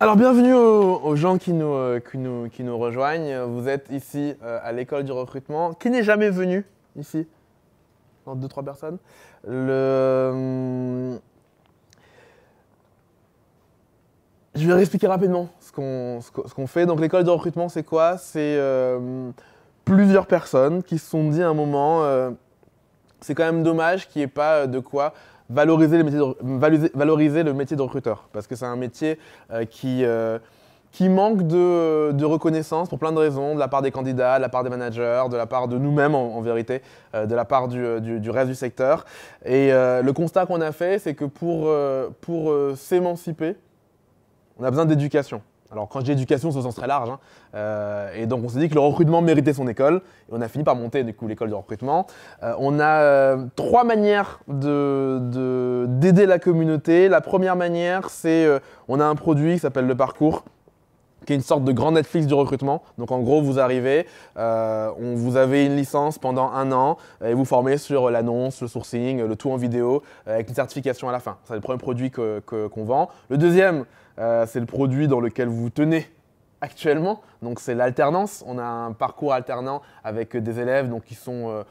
Alors bienvenue aux, gens euh, qui nous, rejoignent. Vous êtes ici euh, à l'école du recrutement. Qui n'est jamais venu ici Non, deux, trois personnes. Je vais réexpliquer rapidement ce qu'on fait. Donc l'école du recrutement, c'est quoi C'est euh, plusieurs personnes qui se sont dit à un moment, c'est quand même dommage qu'il n'y ait pas de quoi valoriser, le métier de, recruteur, parce que c'est un métier euh, euh, qui, manque de, reconnaissance pour plein de raisons, de la part des candidats, de la part des managers, de la part de nous-mêmes en, vérité, euh, de la part du, reste du secteur. Et le constat qu'on a fait, c'est que pour s'émanciper, on a besoin d'éducation. Alors quand j'ai éducation, c'est se sens très large. Hein. Euh, et donc on s'est dit que le recrutement méritait son école. Et on a fini par monter du coup l'école de recrutement. Euh, on a euh, trois manières de, d'aider la communauté. La première manière, c'est on a un produit qui s'appelle le parcours qui est une sorte de grand Netflix du recrutement. Donc en gros, vous arrivez, on, vous avez une licence pendant un an et vous formez sur l'annonce, le sourcing, le tout en vidéo avec une certification à la fin. C'est le premier produit qu'on que, vend. Le deuxième, euh, c'est le produit dans lequel vous tenez actuellement. Donc c'est l'alternance. On a un parcours alternant avec des élèves donc qui sont euh,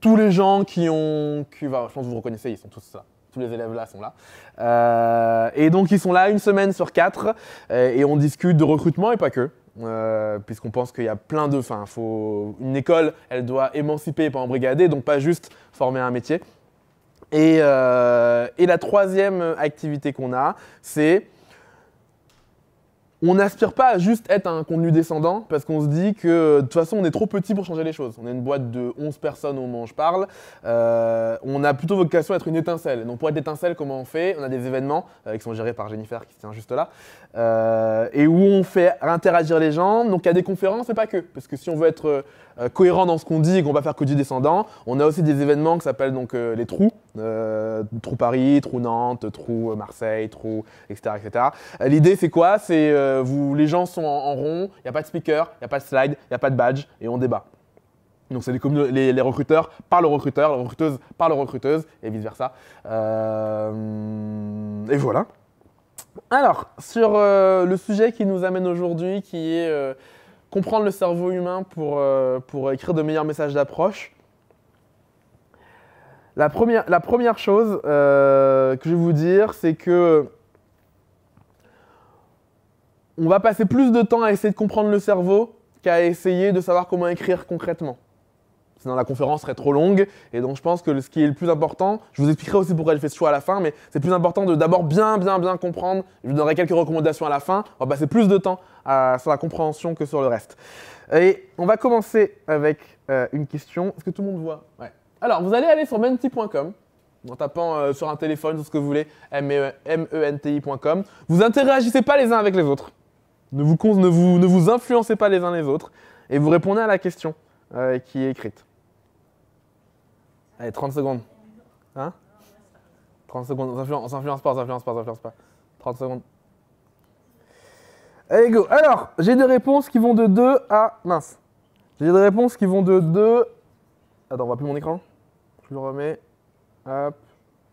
tous les gens qui ont, je pense que vous reconnaissez, ils sont tous là. Tous les élèves là sont là. Euh, et donc ils sont là une semaine sur quatre et on discute de recrutement et pas que. puisqu'on pense qu'il y a plein de. Enfin, faut une école, elle doit émanciper, pas embrigader, donc pas juste former un métier. Et, et la troisième activité qu'on a, c'est on n'aspire pas à juste être un contenu descendant parce qu'on se dit que euh, de toute façon on est trop petit pour changer les choses. On est une boîte de 11 personnes au moment où je parle. Euh, on a plutôt vocation à être une étincelle. Donc pour être étincelle, comment on fait On a des événements euh, qui sont gérés par Jennifer qui tient juste là et où on fait interagir les gens. Donc il y a des conférences et pas que. Parce que si on veut être cohérent dans ce qu'on dit et qu'on va faire que du descendant, on a aussi des événements qui s'appellent donc les trous euh, trou Paris, trou Nantes, trou euh, Marseille, trou etc. Euh, l'idée c'est quoi C'est vous, les gens sont en, rond, il n'y a pas de speaker, il n'y a pas de slide, il n'y a pas de badge et on débat. Donc c'est les, recruteurs par le recruteur, la recruteuse par le recruteuse et vice versa. et voilà. Alors sur le sujet qui nous amène aujourd'hui, qui est comprendre le cerveau humain pour, pour écrire de meilleurs messages d'approche. La première, chose euh, que je vais vous dire, c'est que on va passer plus de temps à essayer de comprendre le cerveau qu'à essayer de savoir comment écrire concrètement. Sinon, la conférence serait trop longue. Et donc, je pense que ce qui est le plus important, je vous expliquerai aussi pourquoi elle fait ce choix à la fin, mais c'est plus important de d'abord bien, bien, bien comprendre. Je vous donnerai quelques recommandations à la fin. On va passer plus de temps à, sur la compréhension que sur le reste. Et on va commencer avec euh, une question. Est-ce que tout le monde voit ouais. Alors, vous allez aller sur menti.com en tapant euh, sur un téléphone, tout ce que vous voulez, m -E vous interagissez pas les uns avec les autres. Ne vous, ne vous, ne vous influencez pas les uns les autres. Et vous répondez à la question euh, qui est écrite. Allez, 30 secondes. Hein 30 secondes. On s'influence pas, on s'influence pas, on s'influence pas. 30 secondes. Allez, go. Alors, j'ai des réponses qui vont de 2 à. Mince. J'ai des réponses qui vont de 2. Attends, on voit plus mon écran. Je le remets. Hop.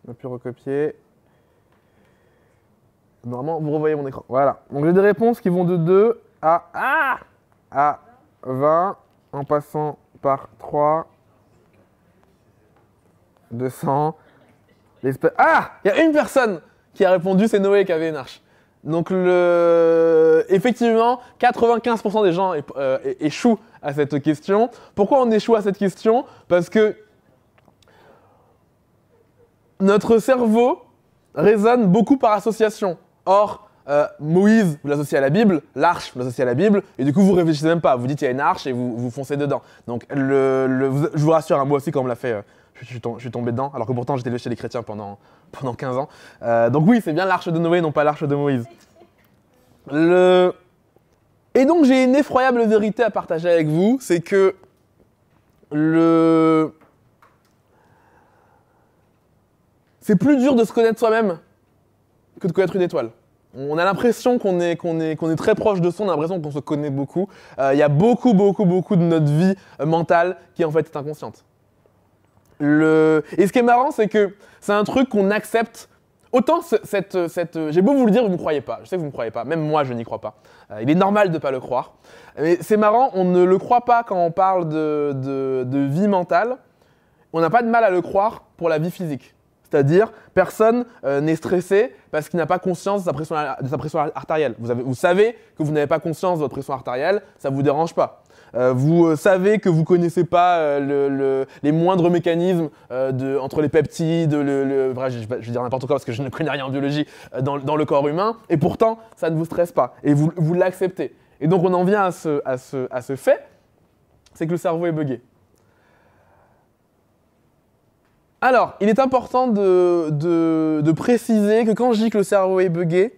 On pu recopier. Normalement, vous revoyez mon écran. Voilà. Donc j'ai des réponses qui vont de 2 à, ah, à 20 en passant par 3, 200. Ah Il y a une personne qui a répondu, c'est Noé qui avait une arche. Donc le... effectivement, 95% des gens euh, échouent à cette question. Pourquoi on échoue à cette question Parce que notre cerveau résonne beaucoup par association. Or, euh, Moïse, vous l'associez à la Bible, l'arche, vous l'associez à la Bible, et du coup, vous réfléchissez même pas. Vous dites, il y a une arche et vous, vous foncez dedans. Donc, le, je vous rassure, hein, moi aussi, quand on me l'a fait, euh, je, suis tombé dedans, alors que pourtant, j'étais chez les chrétiens pendant, pendant 15 ans. Euh, donc, oui, c'est bien l'arche de Noé, non pas l'arche de Moïse. Le... Et donc, j'ai une effroyable vérité à partager avec vous, c'est que le C'est plus dur de se connaître soi-même que de connaître une étoile. On a l'impression qu'on est, est, est très proche de son, on a l'impression qu'on se connaît beaucoup. Euh, il y a beaucoup, beaucoup, beaucoup de notre vie euh, mentale qui en fait est inconsciente. Et ce qui est marrant, c'est que c'est un truc qu'on accepte. Autant cette, euh, cette... j'ai beau vous le dire, vous ne me croyez pas. Je sais que vous ne me croyez pas. Même moi, je n'y crois pas. il est normal de ne pas le croire. Mais c'est marrant, on ne le croit pas quand on parle de, de vie mentale. On n'a pas de mal à le croire pour la vie physique. C'est-à-dire, personne euh, n'est stressé parce qu'il n'a pas conscience de sa pression, artérielle. Vous, savez que vous n'avez pas conscience de votre pression artérielle, ça ne vous dérange pas. Euh, vous euh, savez que vous connaissez pas les moindres mécanismes entre les peptides, je, vais dire n'importe quoi parce que je ne connais rien en biologie dans, le corps humain, et pourtant ça ne vous stresse pas et vous, l'acceptez. Et donc on en vient à ce, à ce fait, c'est que le cerveau est buggé. Alors, il est important de, préciser que quand je dis que le cerveau est buggé,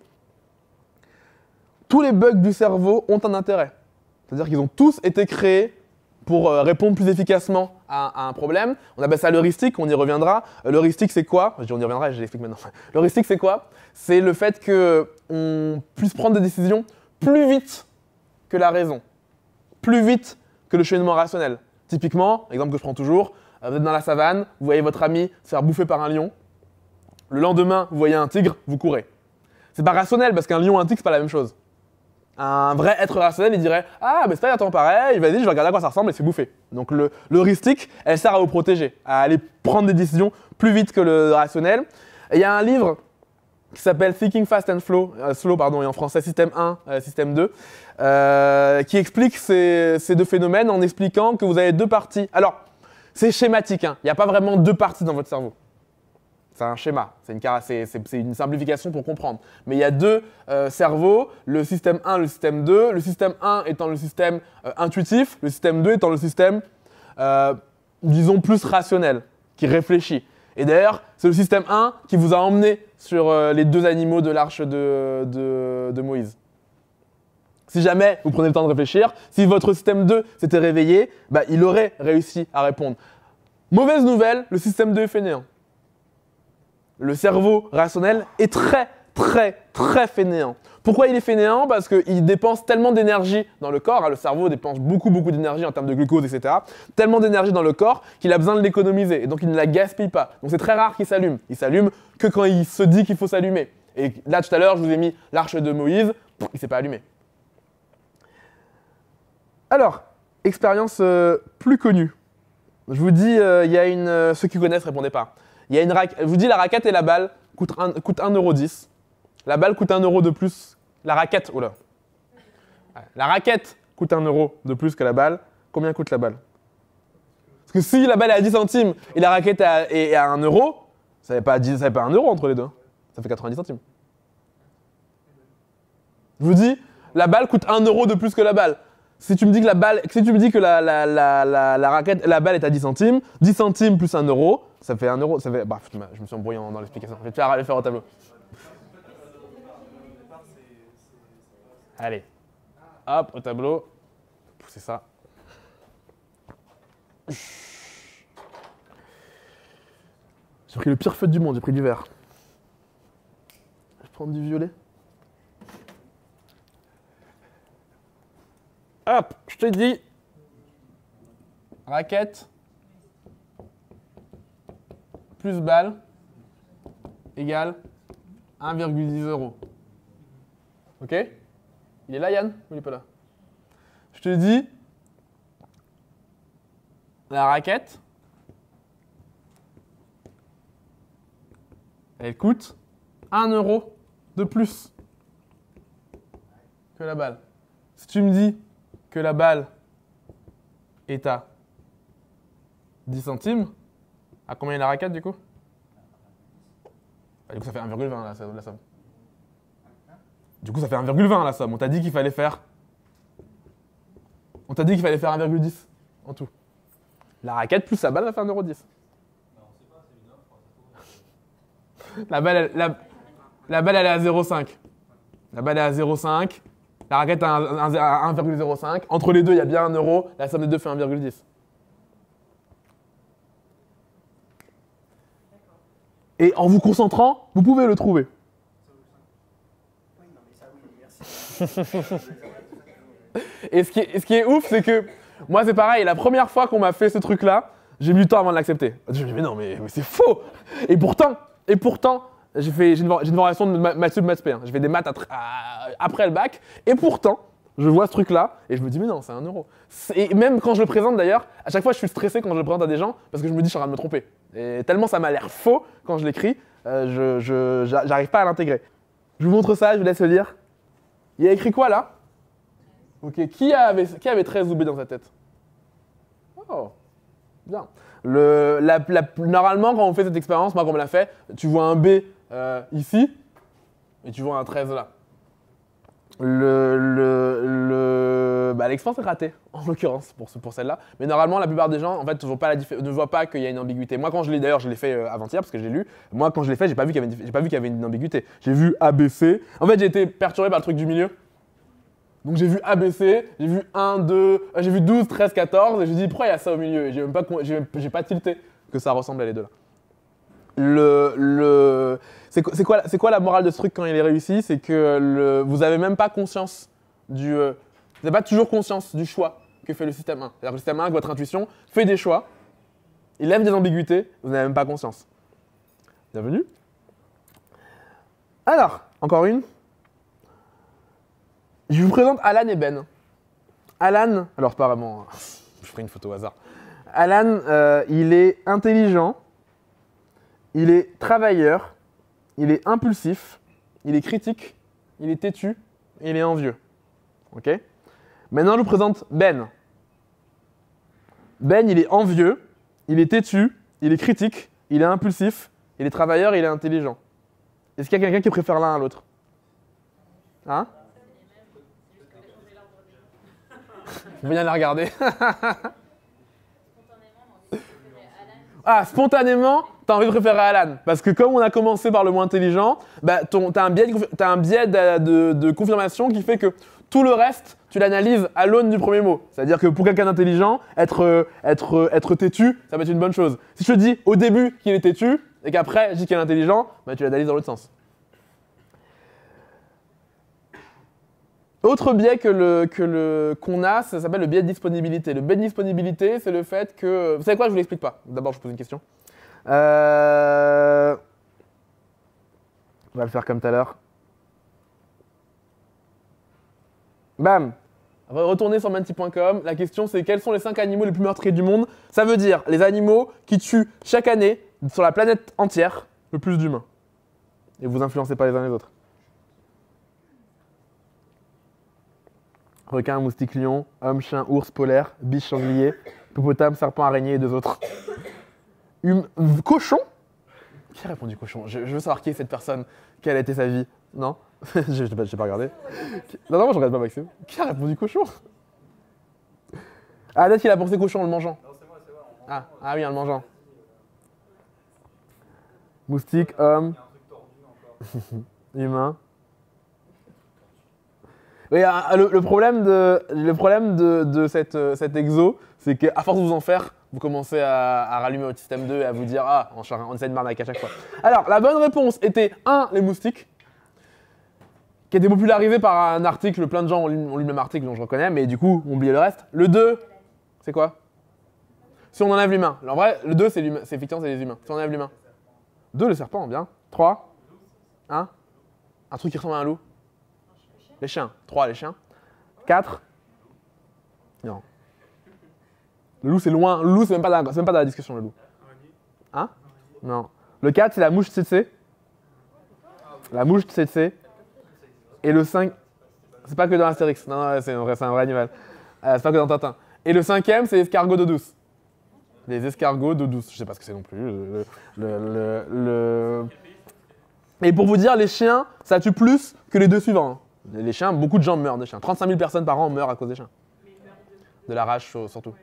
tous les bugs du cerveau ont un intérêt. C'est-à-dire qu'ils ont tous été créés pour euh, répondre plus efficacement à, un problème. On appelle ça l'heuristique, on y reviendra. L'heuristique, c'est quoi Je dis on y reviendra, je l'explique maintenant. L'heuristique, c'est quoi C'est le fait qu'on puisse prendre des décisions plus vite que la raison, plus vite que le cheminement rationnel. Typiquement, exemple que je prends toujours, vous êtes dans la savane, vous voyez votre ami se faire bouffer par un lion. Le lendemain, vous voyez un tigre, vous courez. C'est pas rationnel parce qu'un lion et un tigre, c'est pas la même chose. Un vrai être rationnel, il dirait Ah, mais c'est pas temps pareil, va dire je vais regarder à quoi ça ressemble et c'est bouffé. Donc l'heuristique, elle sert à vous protéger, à aller prendre des décisions plus vite que le rationnel. Il y a un livre qui s'appelle Thinking Fast and Flow, euh, Slow, pardon, et en français Système 1, euh, Système 2, euh, qui explique ces, ces, deux phénomènes en expliquant que vous avez deux parties. Alors, c'est schématique, hein. il n'y a pas vraiment deux parties dans votre cerveau. C'est un schéma, c'est une, simplification pour comprendre. Mais il y a deux euh, cerveaux, le système 1, le système 2. Le système 1 étant le système euh, intuitif, le système 2 étant le système, euh, disons, plus rationnel, qui réfléchit. Et d'ailleurs, c'est le système 1 qui vous a emmené sur les deux animaux de l'arche de Moïse. Si jamais vous prenez le temps de réfléchir, si votre système 2 s'était réveillé, bah, il aurait réussi à répondre. Mauvaise nouvelle, le système 2 est fainéant. Le cerveau rationnel est très, très, très fainéant. Pourquoi il est fainéant Parce qu'il dépense tellement d'énergie dans le corps, hein, le cerveau dépense beaucoup, beaucoup d'énergie en termes de glucose, etc. Tellement d'énergie dans le corps qu'il a besoin de l'économiser et donc il ne la gaspille pas. Donc c'est très rare qu'il s'allume. Il s'allume que quand il se dit qu'il faut s'allumer. Et là, tout à l'heure, je vous ai mis l'arche de Moïse, il ne s'est pas allumé. Alors, expérience euh, plus connue. Je vous dis, euh, il y a une. Euh, ceux qui connaissent, répondez pas. Il y a une raquette. Je vous dis, la raquette et la balle coûtent, 1,10€. La balle coûte 1€ de plus. La raquette, oh là. La raquette coûte 1€ de plus que la balle. Combien coûte la balle Parce que si la balle est à 10 centimes et la raquette est à, 1€, ça n'est pas, pas 1€ entre les deux. Hein. Ça fait 90 centimes. Je vous dis, la balle coûte 1€ de plus que la balle si tu me dis que la balle, si tu me dis que la, la, la, la, raquette, la balle est à 10 centimes, 10 centimes plus 1 euro, ça fait 1 euro, ça fait, bah, je me suis embrouillé dans l'explication. Je vais faire, au tableau. Allez, hop, au tableau, Poussez ça. J'ai pris le pire feu du monde, j'ai pris du vert. Je prends du violet. Hop, je te dis. Raquette plus balle égale 1,10 euros. Ok Il est là, Yann il n'est pas là Je te dis, la raquette, elle coûte 1 euro de plus que la balle. Si tu me dis que la balle est à 10 centimes, à combien est la raquette du coup ah, Du coup, ça fait 1,20 la, somme. Du coup, ça fait 1,20 la somme. On t'a dit qu'il fallait faire. On t'a dit qu'il fallait faire 1,10 en tout. La raquette plus la balle va faire 1,10€. La balle, la, la balle, elle est à 0,5. La balle est à 0,5 la raquette à 1,05. Entre les deux, il y a bien un euro. La somme des deux fait 1,10. Et en vous concentrant, vous pouvez le trouver. Et ce qui, est, ce qui est ouf, c'est que moi, c'est pareil. La première fois qu'on m'a fait ce truc-là, j'ai mis du temps avant de l'accepter. Je me dis, mais non, mais c'est faux. Et pourtant, et pourtant, j'ai j'ai une, de maths sup, maths p. Hein. des maths après le bac. Et pourtant, je vois ce truc-là et je me dis, mais non, c'est un euro. et même quand je le présente d'ailleurs, à chaque fois, je suis stressé quand je le présente à des gens parce que je me dis, je suis en train de me tromper. Et tellement ça m'a l'air faux quand je l'écris, euh, je, n'arrive j'arrive pas à l'intégrer. Je vous montre ça, je vous laisse le lire. Il a écrit quoi là Ok, qui avait, qui avait 13 b dans sa tête Oh, bien. Le, la, normalement, quand on fait cette expérience, moi, quand on me l'a fait, tu vois un B euh, ici et tu vois un 13 là. Le, le, le bah, est ratée, en l'occurrence, pour, ce, pour celle-là. Mais normalement, la plupart des gens, en fait, ne voient pas qu'il y a une ambiguïté. Moi, quand je l'ai, d'ailleurs, je l'ai fait euh, avant-hier, parce que je l'ai lu. Moi, quand je l'ai fait, j'ai pas vu qu'il y avait j'ai pas vu qu'il y avait une ambiguïté. J'ai vu ABC. En fait, j'ai été perturbé par le truc du milieu. Donc j'ai vu ABC, j'ai vu 1, 2, euh, j'ai vu 12, 13, 14, et suis dit pourquoi il y a ça au milieu Et j'ai même pas, j'ai pas tilté que ça ressemble à les deux là. Le, le, c'est quoi, la morale de ce truc quand il est réussi C'est que vous n'avez même pas conscience du. Euh, vous n'avez pas toujours conscience du choix que fait le système 1. le système 1, votre intuition, fait des choix, il lève des ambiguïtés, vous n'avez même pas conscience. Bienvenue. Alors, encore une. Je vous présente Alan et Ben. Alan, alors apparemment, hein, je ferai une photo au hasard. Alan, euh, il est intelligent, il est travailleur, il est impulsif, il est critique, il est têtu, il est envieux. Ok Maintenant, je vous présente Ben. Ben, il est envieux, il est têtu, il est critique, il est impulsif, il est travailleur, il est intelligent. Est-ce qu'il y a quelqu'un qui préfère l'un à l'autre Hein viens de la regarder. ah, spontanément t'as envie de préférer Alan. Parce que comme on a commencé par le moins intelligent, bah, t'as un biais, de, as un biais de, confirmation qui fait que tout le reste, tu l'analyses à l'aune du premier mot. C'est-à-dire que pour quelqu'un d'intelligent, être, euh, être, euh, être têtu, ça va être une bonne chose. Si je te dis au début qu'il est têtu, et qu'après, je dis qu'il est intelligent, bah, tu l'analyses dans l'autre sens. Autre biais que le, que le, qu'on a, ça s'appelle le biais de disponibilité. Le biais de disponibilité, c'est le fait que... Vous savez quoi, je vous l'explique pas. D'abord, je vous pose une question. Euh... On va le faire comme tout à l'heure. Bam Retournez sur manti.com. La question, c'est quels sont les 5 animaux les plus meurtriers du monde Ça veut dire les animaux qui tuent chaque année, sur la planète entière, le plus d'humains. Et vous influencez pas les uns les autres. Requin, moustique, lion, homme, chien, ours, polaire, biche, sanglier, hippopotame, serpent, araignée et deux autres. Hum... Cochon Qui a répondu cochon je, veux savoir qui est cette personne. Quelle a été sa vie Non Je n'ai pas, pas, regardé. Non, non, moi je regarde pas Maxime. Qui a répondu cochon Ah, peut il a pensé cochon en le mangeant. Non, c'est moi, c'est moi. Ah, ah. oui, en le mangeant. Moustique, homme. Humain. le, problème de, le problème de, de cette, euh, cette exo, c'est qu'à force de vous en faire, vous commencez à, rallumer votre système 2 et à vous dire Ah, on, on essaie de à chaque fois. Alors, la bonne réponse était 1. Les moustiques, qui a été popularisé par un article, plein de gens ont lu, le même article, dont je reconnais, mais du coup, on oublie le reste. Le 2, c'est quoi Si on enlève l'humain. En vrai, le 2, c'est, c'est c'est les humains. Si on enlève l'humain. 2, le serpent, bien. 3, 1, hein? un truc qui ressemble à un loup. Les chiens. 3, les chiens. 4, non. Le loup, c'est loin. Le loup, c'est même, pas dans la, même pas dans la discussion, le loup. Hein Non. Le 4, c'est la mouche tsetse. La mouche tsetse. Et le 5. C'est pas que dans Astérix. Non, c'est un vrai animal. Euh, c'est pas que dans Tintin. Et le cinquième, c'est l'escargot d'eau douce. Les escargots d'eau douce. Je sais pas ce que c'est non plus. Le, le, Et pour vous dire, les chiens, ça tue plus que les deux suivants. Hein. Les chiens, beaucoup de gens meurent des chiens. 35 000 personnes par an meurent à cause des chiens. De la rage, surtout.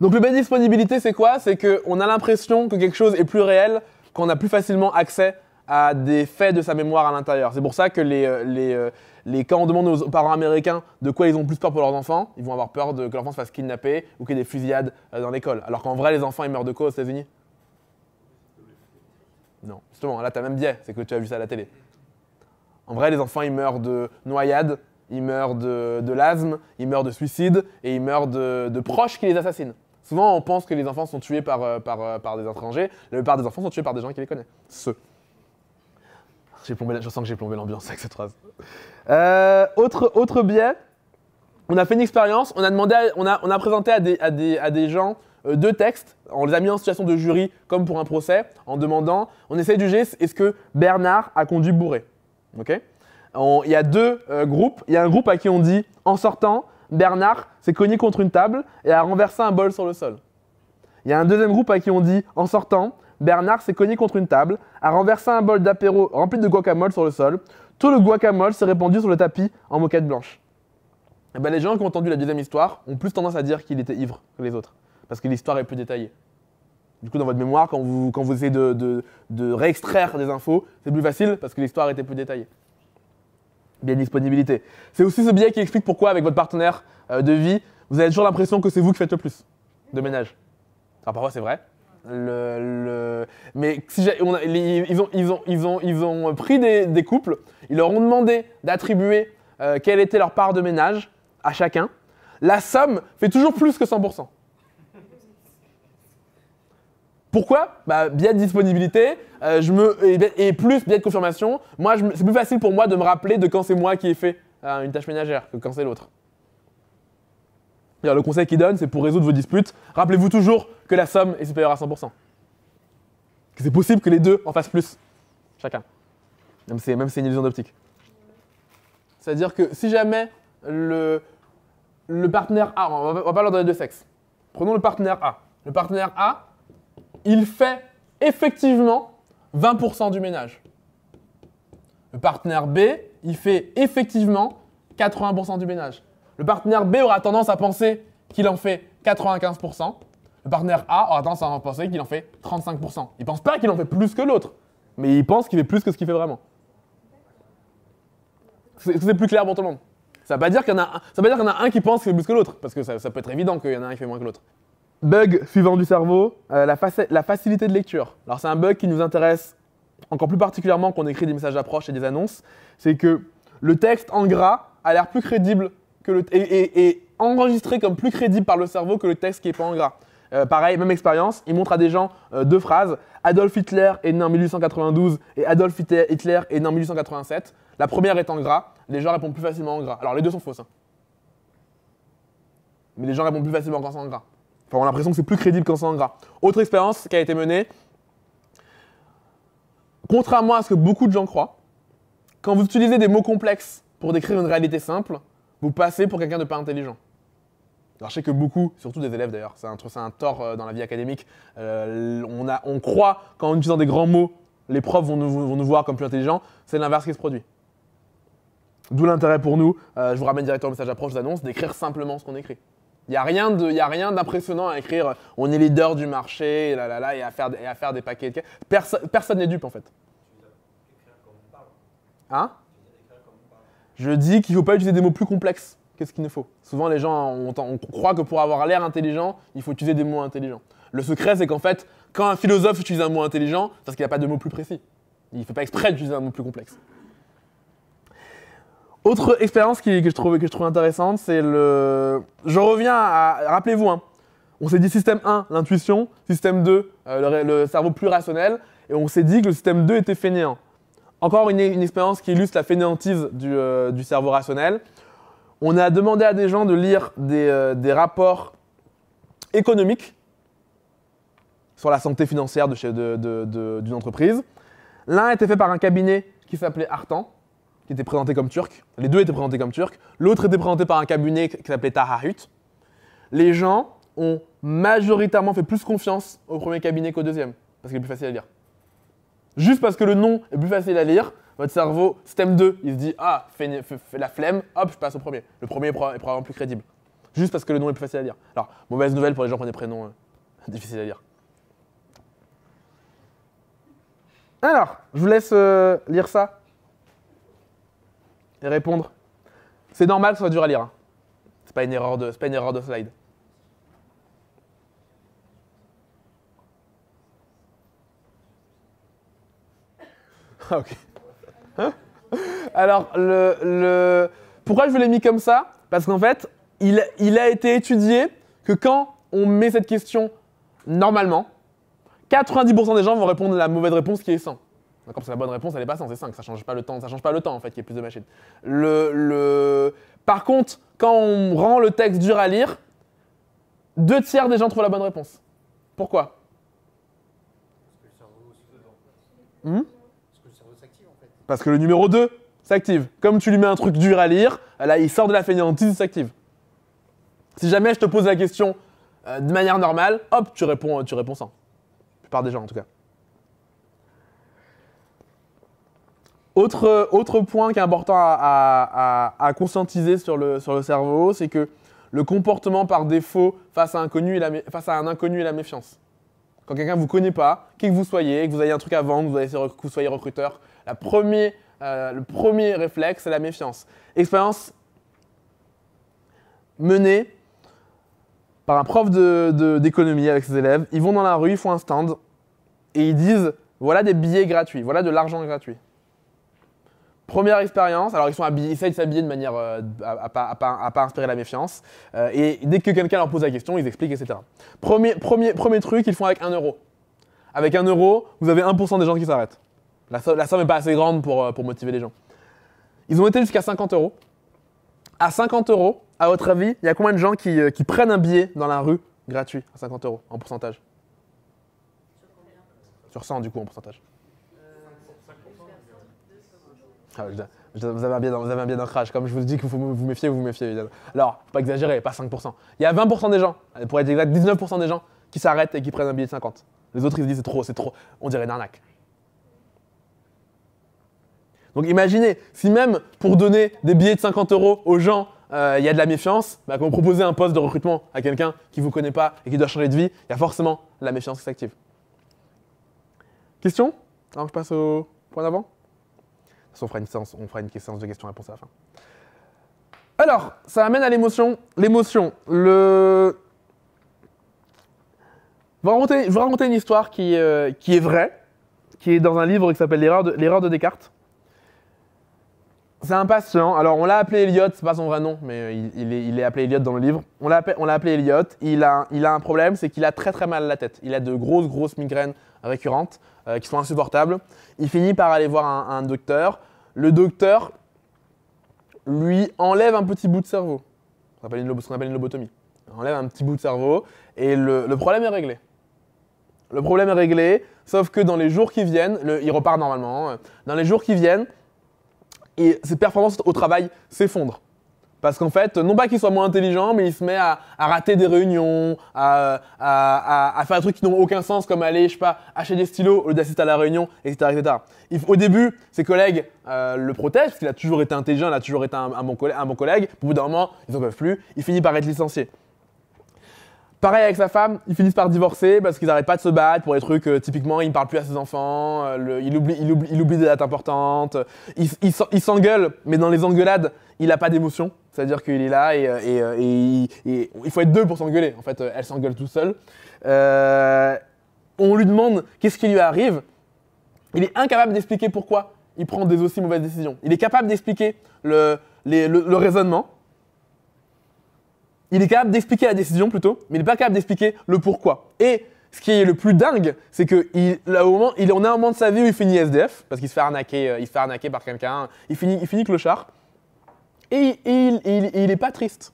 Donc le de disponibilité, c'est quoi C'est qu'on a l'impression que quelque chose est plus réel, qu'on a plus facilement accès à des faits de sa mémoire à l'intérieur. C'est pour ça que les, euh, les, euh, les, quand on demande aux parents américains de quoi ils ont plus peur pour leurs enfants, ils vont avoir peur de, que enfant se fasse kidnapper ou qu'il y ait des fusillades euh, dans l'école. Alors qu'en vrai, les enfants, ils meurent de quoi aux États-Unis Non. Justement, là, tu as même biais, c'est que tu as vu ça à la télé. En vrai, les enfants, ils meurent de noyades, ils meurent de, de l'asthme, ils meurent de suicide et ils meurent de, de proches qui les assassinent. Souvent, on pense que les enfants sont tués par, euh, euh, des étrangers. La plupart des enfants sont tués par des gens qui les connaissent. Ce. J'ai plombé, je sens que j'ai plombé l'ambiance avec cette phrase. Euh, autre, autre biais, on a fait une expérience, on a, présenté à des, gens deux textes, on les a mis en situation de jury comme pour un procès, en demandant, on essaie de juger est-ce que Bernard a conduit bourré. Il y a deux groupes, il y a un groupe à qui on dit en sortant, Bernard s'est cogné contre une table et a renversé un bol sur le sol. Il y a un deuxième groupe à qui on dit, en sortant, Bernard s'est cogné contre une table, a renversé un bol d'apéro rempli de guacamole sur le sol. Tout le guacamole s'est répandu sur le tapis en moquette blanche. Eh ben, les gens qui ont entendu la deuxième histoire ont plus tendance à dire qu'il était ivre que les autres, parce que l'histoire est plus détaillée. Du coup, dans votre mémoire, quand vous, essayez de, de réextraire des infos, c'est plus facile parce que l'histoire était plus détaillée bien de disponibilité. C'est aussi ce biais qui explique pourquoi, avec votre partenaire euh, de vie, vous avez toujours l'impression que c'est vous qui faites le plus de ménage. parfois, c'est vrai. Mais ils, ont, pris des, couples, ils leur ont demandé d'attribuer euh, quelle était leur part de ménage à chacun. La somme fait toujours plus que 100%. Pourquoi bah, Biais de disponibilité, euh, je me, et, plus biais de confirmation, moi, c'est plus facile pour moi de me rappeler de quand c'est moi qui ai fait euh, une tâche ménagère que quand c'est l'autre. Le conseil qu'il donne, c'est pour résoudre vos disputes, rappelez-vous toujours que la somme est supérieure à 100%. c'est possible que les deux en fassent plus, chacun. Même si c'est une illusion d'optique. C'est-à-dire que si jamais le, le partenaire A, on va, parler va pas leur donner deux Prenons le partenaire A. Le partenaire A, il fait effectivement 20% du ménage. Le partenaire B, il fait effectivement 80% du ménage. Le partenaire B aura tendance à penser qu'il en fait 95%. Le partenaire A aura tendance à penser qu'il en fait 35%. Il pense pas qu'il en fait plus que l'autre, mais il pense qu'il fait plus que ce qu'il fait vraiment. Est-ce que C'est plus clair pour tout le monde. Ça ne veut pas dire qu'il y, en a un qui pense qu'il fait plus que l'autre, parce que ça, ça peut être évident qu'il y en a un qui fait moins que l'autre. Bug suivant du cerveau, euh, la, facilité de lecture. Alors c'est un bug qui nous intéresse encore plus particulièrement quand on écrit des messages d'approche et des annonces, c'est que le texte en gras a l'air plus crédible que le et, et, enregistré comme plus crédible par le cerveau que le texte qui est pas en gras. Euh, pareil, même expérience, il montre à des gens euh, deux phrases. Adolf Hitler est né en 1892 et Adolf Hitler est né en 1887. La première est en gras, les gens répondent plus facilement en gras. Alors les deux sont fausses. Hein. Mais les gens répondent plus facilement quand c'est en gras on a l'impression que c'est plus crédible qu'en sang gras. Autre expérience qui a été menée, contrairement à ce que beaucoup de gens croient, quand vous utilisez des mots complexes pour décrire une réalité simple, vous passez pour quelqu'un de pas intelligent. Alors je sais que beaucoup, surtout des élèves d'ailleurs, c'est un, tort euh, dans la vie académique, euh, on, a, on croit qu'en utilisant des grands mots, les profs vont nous, voir comme plus intelligents, c'est l'inverse qui se produit. D'où l'intérêt pour nous, euh, je vous ramène directement au message approche, je vous d'écrire simplement ce qu'on écrit. Il n'y a rien a rien d'impressionnant à écrire. Euh, on est leader du marché, et là, là, là, et à faire, et à faire des paquets. De... Personne, personne n'est dupe en fait. Hein Je dis qu'il ne faut pas utiliser des mots plus complexes qu'est-ce qu'il nous faut. Souvent, les gens, on, on croit que pour avoir l'air intelligent, il faut utiliser des mots intelligents. Le secret, c'est qu'en fait, quand un philosophe utilise un mot intelligent, c'est parce qu'il n'y a pas de mots plus précis. Il ne fait pas exprès d'utiliser un mot plus complexe. Autre expérience que, je trouve, intéressante, c'est le. Je reviens à. Rappelez-vous, hein. on s'est dit système 1, l'intuition, système 2, euh, le, cerveau plus rationnel, et on s'est dit que le système 2 était fainéant. Encore une, expérience qui illustre la fainéantise euh, du, cerveau rationnel. On a demandé à des gens de lire des, euh, rapports économiques sur la santé financière d'une de entreprise. L'un était fait par un cabinet qui s'appelait Artan, qui était présenté comme turc. Les deux étaient présentés comme turcs. L'autre était présenté par un cabinet qui s'appelait Tahahut. Les gens ont majoritairement fait plus confiance au premier cabinet qu'au deuxième, parce qu'il est plus facile à lire. Juste parce que le nom est plus facile à lire, votre cerveau, STEM 2, il se dit Ah, fais, la flemme, hop, je passe au premier. Le premier est probablement plus crédible. Juste parce que le nom est plus facile à lire. Alors, mauvaise nouvelle pour les gens qui ont des prénoms euh, difficiles à lire. Alors, je vous laisse euh, lire ça et répondre. C'est normal ça ce soit dur à lire. Hein. C'est pas une erreur de, erreur slide. ok. Hein? Alors, le, le, pourquoi je l'ai mis comme ça Parce qu'en fait, il, il, a été étudié que quand on met cette question normalement, 90% des gens vont répondre à la mauvaise réponse qui est 100. Parce bah, que la bonne réponse, elle est pas 100, c'est 5. Ça change pas le temps, ça change pas le temps en fait qu'il y ait plus de machines. Le, le... Par contre, quand on rend le texte dur à lire, deux tiers des gens trouvent la bonne réponse. Pourquoi Parce que le cerveau s'active en fait. Parce que le numéro 2 s'active. Comme tu lui mets un truc dur à lire, là il sort de la fainéantise, il s'active. Si jamais je te pose la question euh, de manière normale, hop, tu réponds, tu réponds La plupart des gens en tout cas. Autre, autre point qui est important à, à, conscientiser sur le, sur le cerveau, c'est que le comportement par défaut face à, inconnu et la, face à un inconnu est la méfiance. Quand quelqu'un ne vous connaît pas, qui que vous soyez, que vous ayez un truc à vendre, que vous, soyez recruteur, la euh, le premier réflexe, c'est la méfiance. Expérience menée par un prof d'économie de, d'économie avec ses élèves. Ils vont dans la rue, ils font un stand et ils disent voilà des billets gratuits, voilà de l'argent gratuit. Première expérience, alors ils, sont habillés, essayent de s'habiller de manière euh, à, ne pas, inspirer la méfiance. Euh, et dès que quelqu'un leur pose la question, ils expliquent, etc. Premier, premier, premier truc, ils font avec 1 euro. Avec 1 euro, vous avez 1% des gens qui s'arrêtent. La, somme n'est pas assez grande pour, euh, pour motiver les gens. Ils ont été jusqu'à 50 euros. À 50 euros, à votre avis, il y a combien de gens qui, qui prennent un billet dans la rue gratuit à 50 euros en pourcentage Sur 100 du coup en pourcentage. Ah, vous avez un bien, vous d'ancrage. Comme je vous dis, que vous vous méfiez, vous vous méfiez. Évidemment. Alors, faut pas exagérer, pas 5%. Il y a 20% des gens, pour être exact, 19% des gens qui s'arrêtent et qui prennent un billet de 50. Les autres, ils se disent c'est trop, c'est trop. On dirait une arnaque. Donc imaginez, si même pour donner des billets de 50 euros aux gens, euh, il y a de la méfiance, bah, quand vous proposez un poste de recrutement à quelqu'un qui ne vous connaît pas et qui doit changer de vie, il y a forcément la méfiance qui s'active. Question Alors je passe au point d'avant on fera une séance, on fera une de questions-réponses à la fin. Alors, ça amène à l'émotion. L'émotion, le... Je vais, raconter, raconter une histoire qui, euh, qui est vraie, qui est dans un livre qui s'appelle L'erreur de, de, Descartes. C'est un patient, alors on l'a appelé Elliot, c'est pas son vrai nom, mais euh, il, est, il, est, appelé Elliot dans le livre. On l'a appelé Elliot, il a, il a un problème, c'est qu'il a très très mal à la tête. Il a de grosses grosses migraines récurrentes euh, qui sont insupportables. Il finit par aller voir un docteur le docteur lui enlève un petit bout de cerveau. ce qu'on appelle une lobotomie. Il enlève un petit bout de cerveau et le, problème est réglé. Le problème est réglé, sauf que dans les jours qui viennent, il repart normalement, hein. dans les jours qui viennent, ses performances au travail s'effondrent. Parce qu'en fait, non pas qu'il soit moins intelligent, mais il se met à, rater des réunions, à, faire des trucs qui n'ont aucun sens, comme aller, je sais pas, acheter des stylos au lieu d'assister à la réunion, etc. etc. au début, ses collègues euh, le protègent, parce qu'il a toujours été intelligent, il a toujours été un, mon bon, collègue, un collègue. Au bout d'un moment, ils n'en peuvent plus, il finit par être licencié. Pareil avec sa femme, ils finissent par divorcer parce qu'ils n'arrêtent pas de se battre pour des trucs. Euh, typiquement, il ne parle plus à ses enfants, euh, il, oublie, des dates importantes, il, il s'engueule, mais dans les engueulades, il n'a pas d'émotion. C'est-à-dire qu'il est là et, euh, euh, il faut être deux pour s'engueuler. En fait, euh, elle s'engueule tout seule. on lui demande qu'est-ce qui lui arrive. Il est incapable d'expliquer pourquoi il prend des aussi mauvaises décisions. Il est capable d'expliquer le, raisonnement. Il est capable d'expliquer la décision plutôt, mais il n'est pas capable d'expliquer le pourquoi. Et ce qui est le plus dingue, c'est que il, là, au moment, a un moment de sa vie où il finit SDF, parce qu'il se fait arnaquer, il fait arnaquer par quelqu'un, il finit, il finit clochard. Et, il n'est pas triste.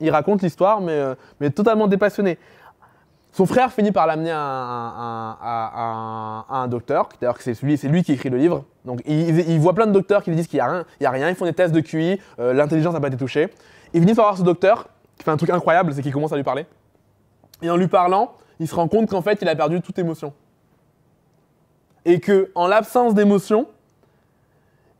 Il raconte l'histoire, euh, mais, totalement dépassionné. Son frère finit par l'amener à, un docteur, d'ailleurs c'est lui, lui qui écrit le livre. il, voit plein de docteurs qui lui disent qu'il n'y a, rien, a rien, ils font des tests de QI, euh, l'intelligence n'a pas été touchée. Il finit par voir ce docteur, qui fait un truc incroyable, c'est qu'il commence à lui parler. Et en lui parlant, il se rend compte qu'en fait il a perdu toute émotion. Et que en l'absence d'émotion,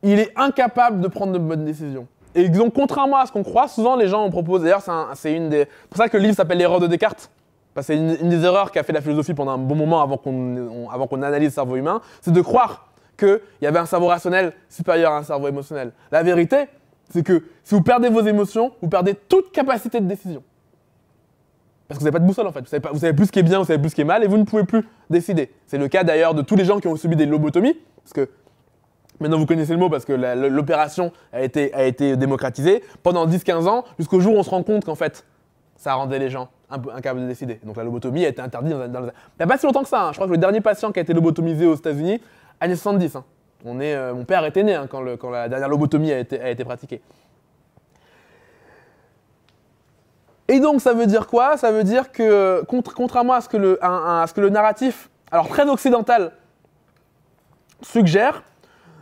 il est incapable de prendre de bonnes décisions. Et contrairement à ce qu'on croit, souvent les gens ont proposé. D'ailleurs, c'est, une des. pour ça que le livre s'appelle L'erreur de Descartes. Parce c'est une, des erreurs qu'a fait la philosophie pendant un bon moment avant qu'on, analyse le cerveau humain, c'est de croire qu'il y avait un cerveau rationnel supérieur à un cerveau émotionnel. La vérité, c'est que si vous perdez vos émotions, vous perdez toute capacité de décision. Parce que vous n'avez pas de boussole en fait. Vous savez, pas, vous savez plus ce qui est bien, vous savez plus ce qui est mal et vous ne pouvez plus décider. C'est le cas d'ailleurs de tous les gens qui ont subi des lobotomies. Parce que Maintenant, vous connaissez le mot parce que l'opération a été, a été démocratisée pendant 10-15 ans, jusqu'au jour où on se rend compte qu'en fait, ça rendait les gens un peu incapables de décider. Donc la lobotomie a été interdite dans, dans, Il n'y a pas si longtemps que ça. Hein. Je crois que le dernier patient qui a été lobotomisé aux États-Unis, années hein. 70. On est, euh, mon père était né hein, quand, la dernière lobotomie a été, a pratiquée. Et donc, ça veut dire quoi Ça veut dire que, contrairement à ce que le narratif, alors très occidental, suggère,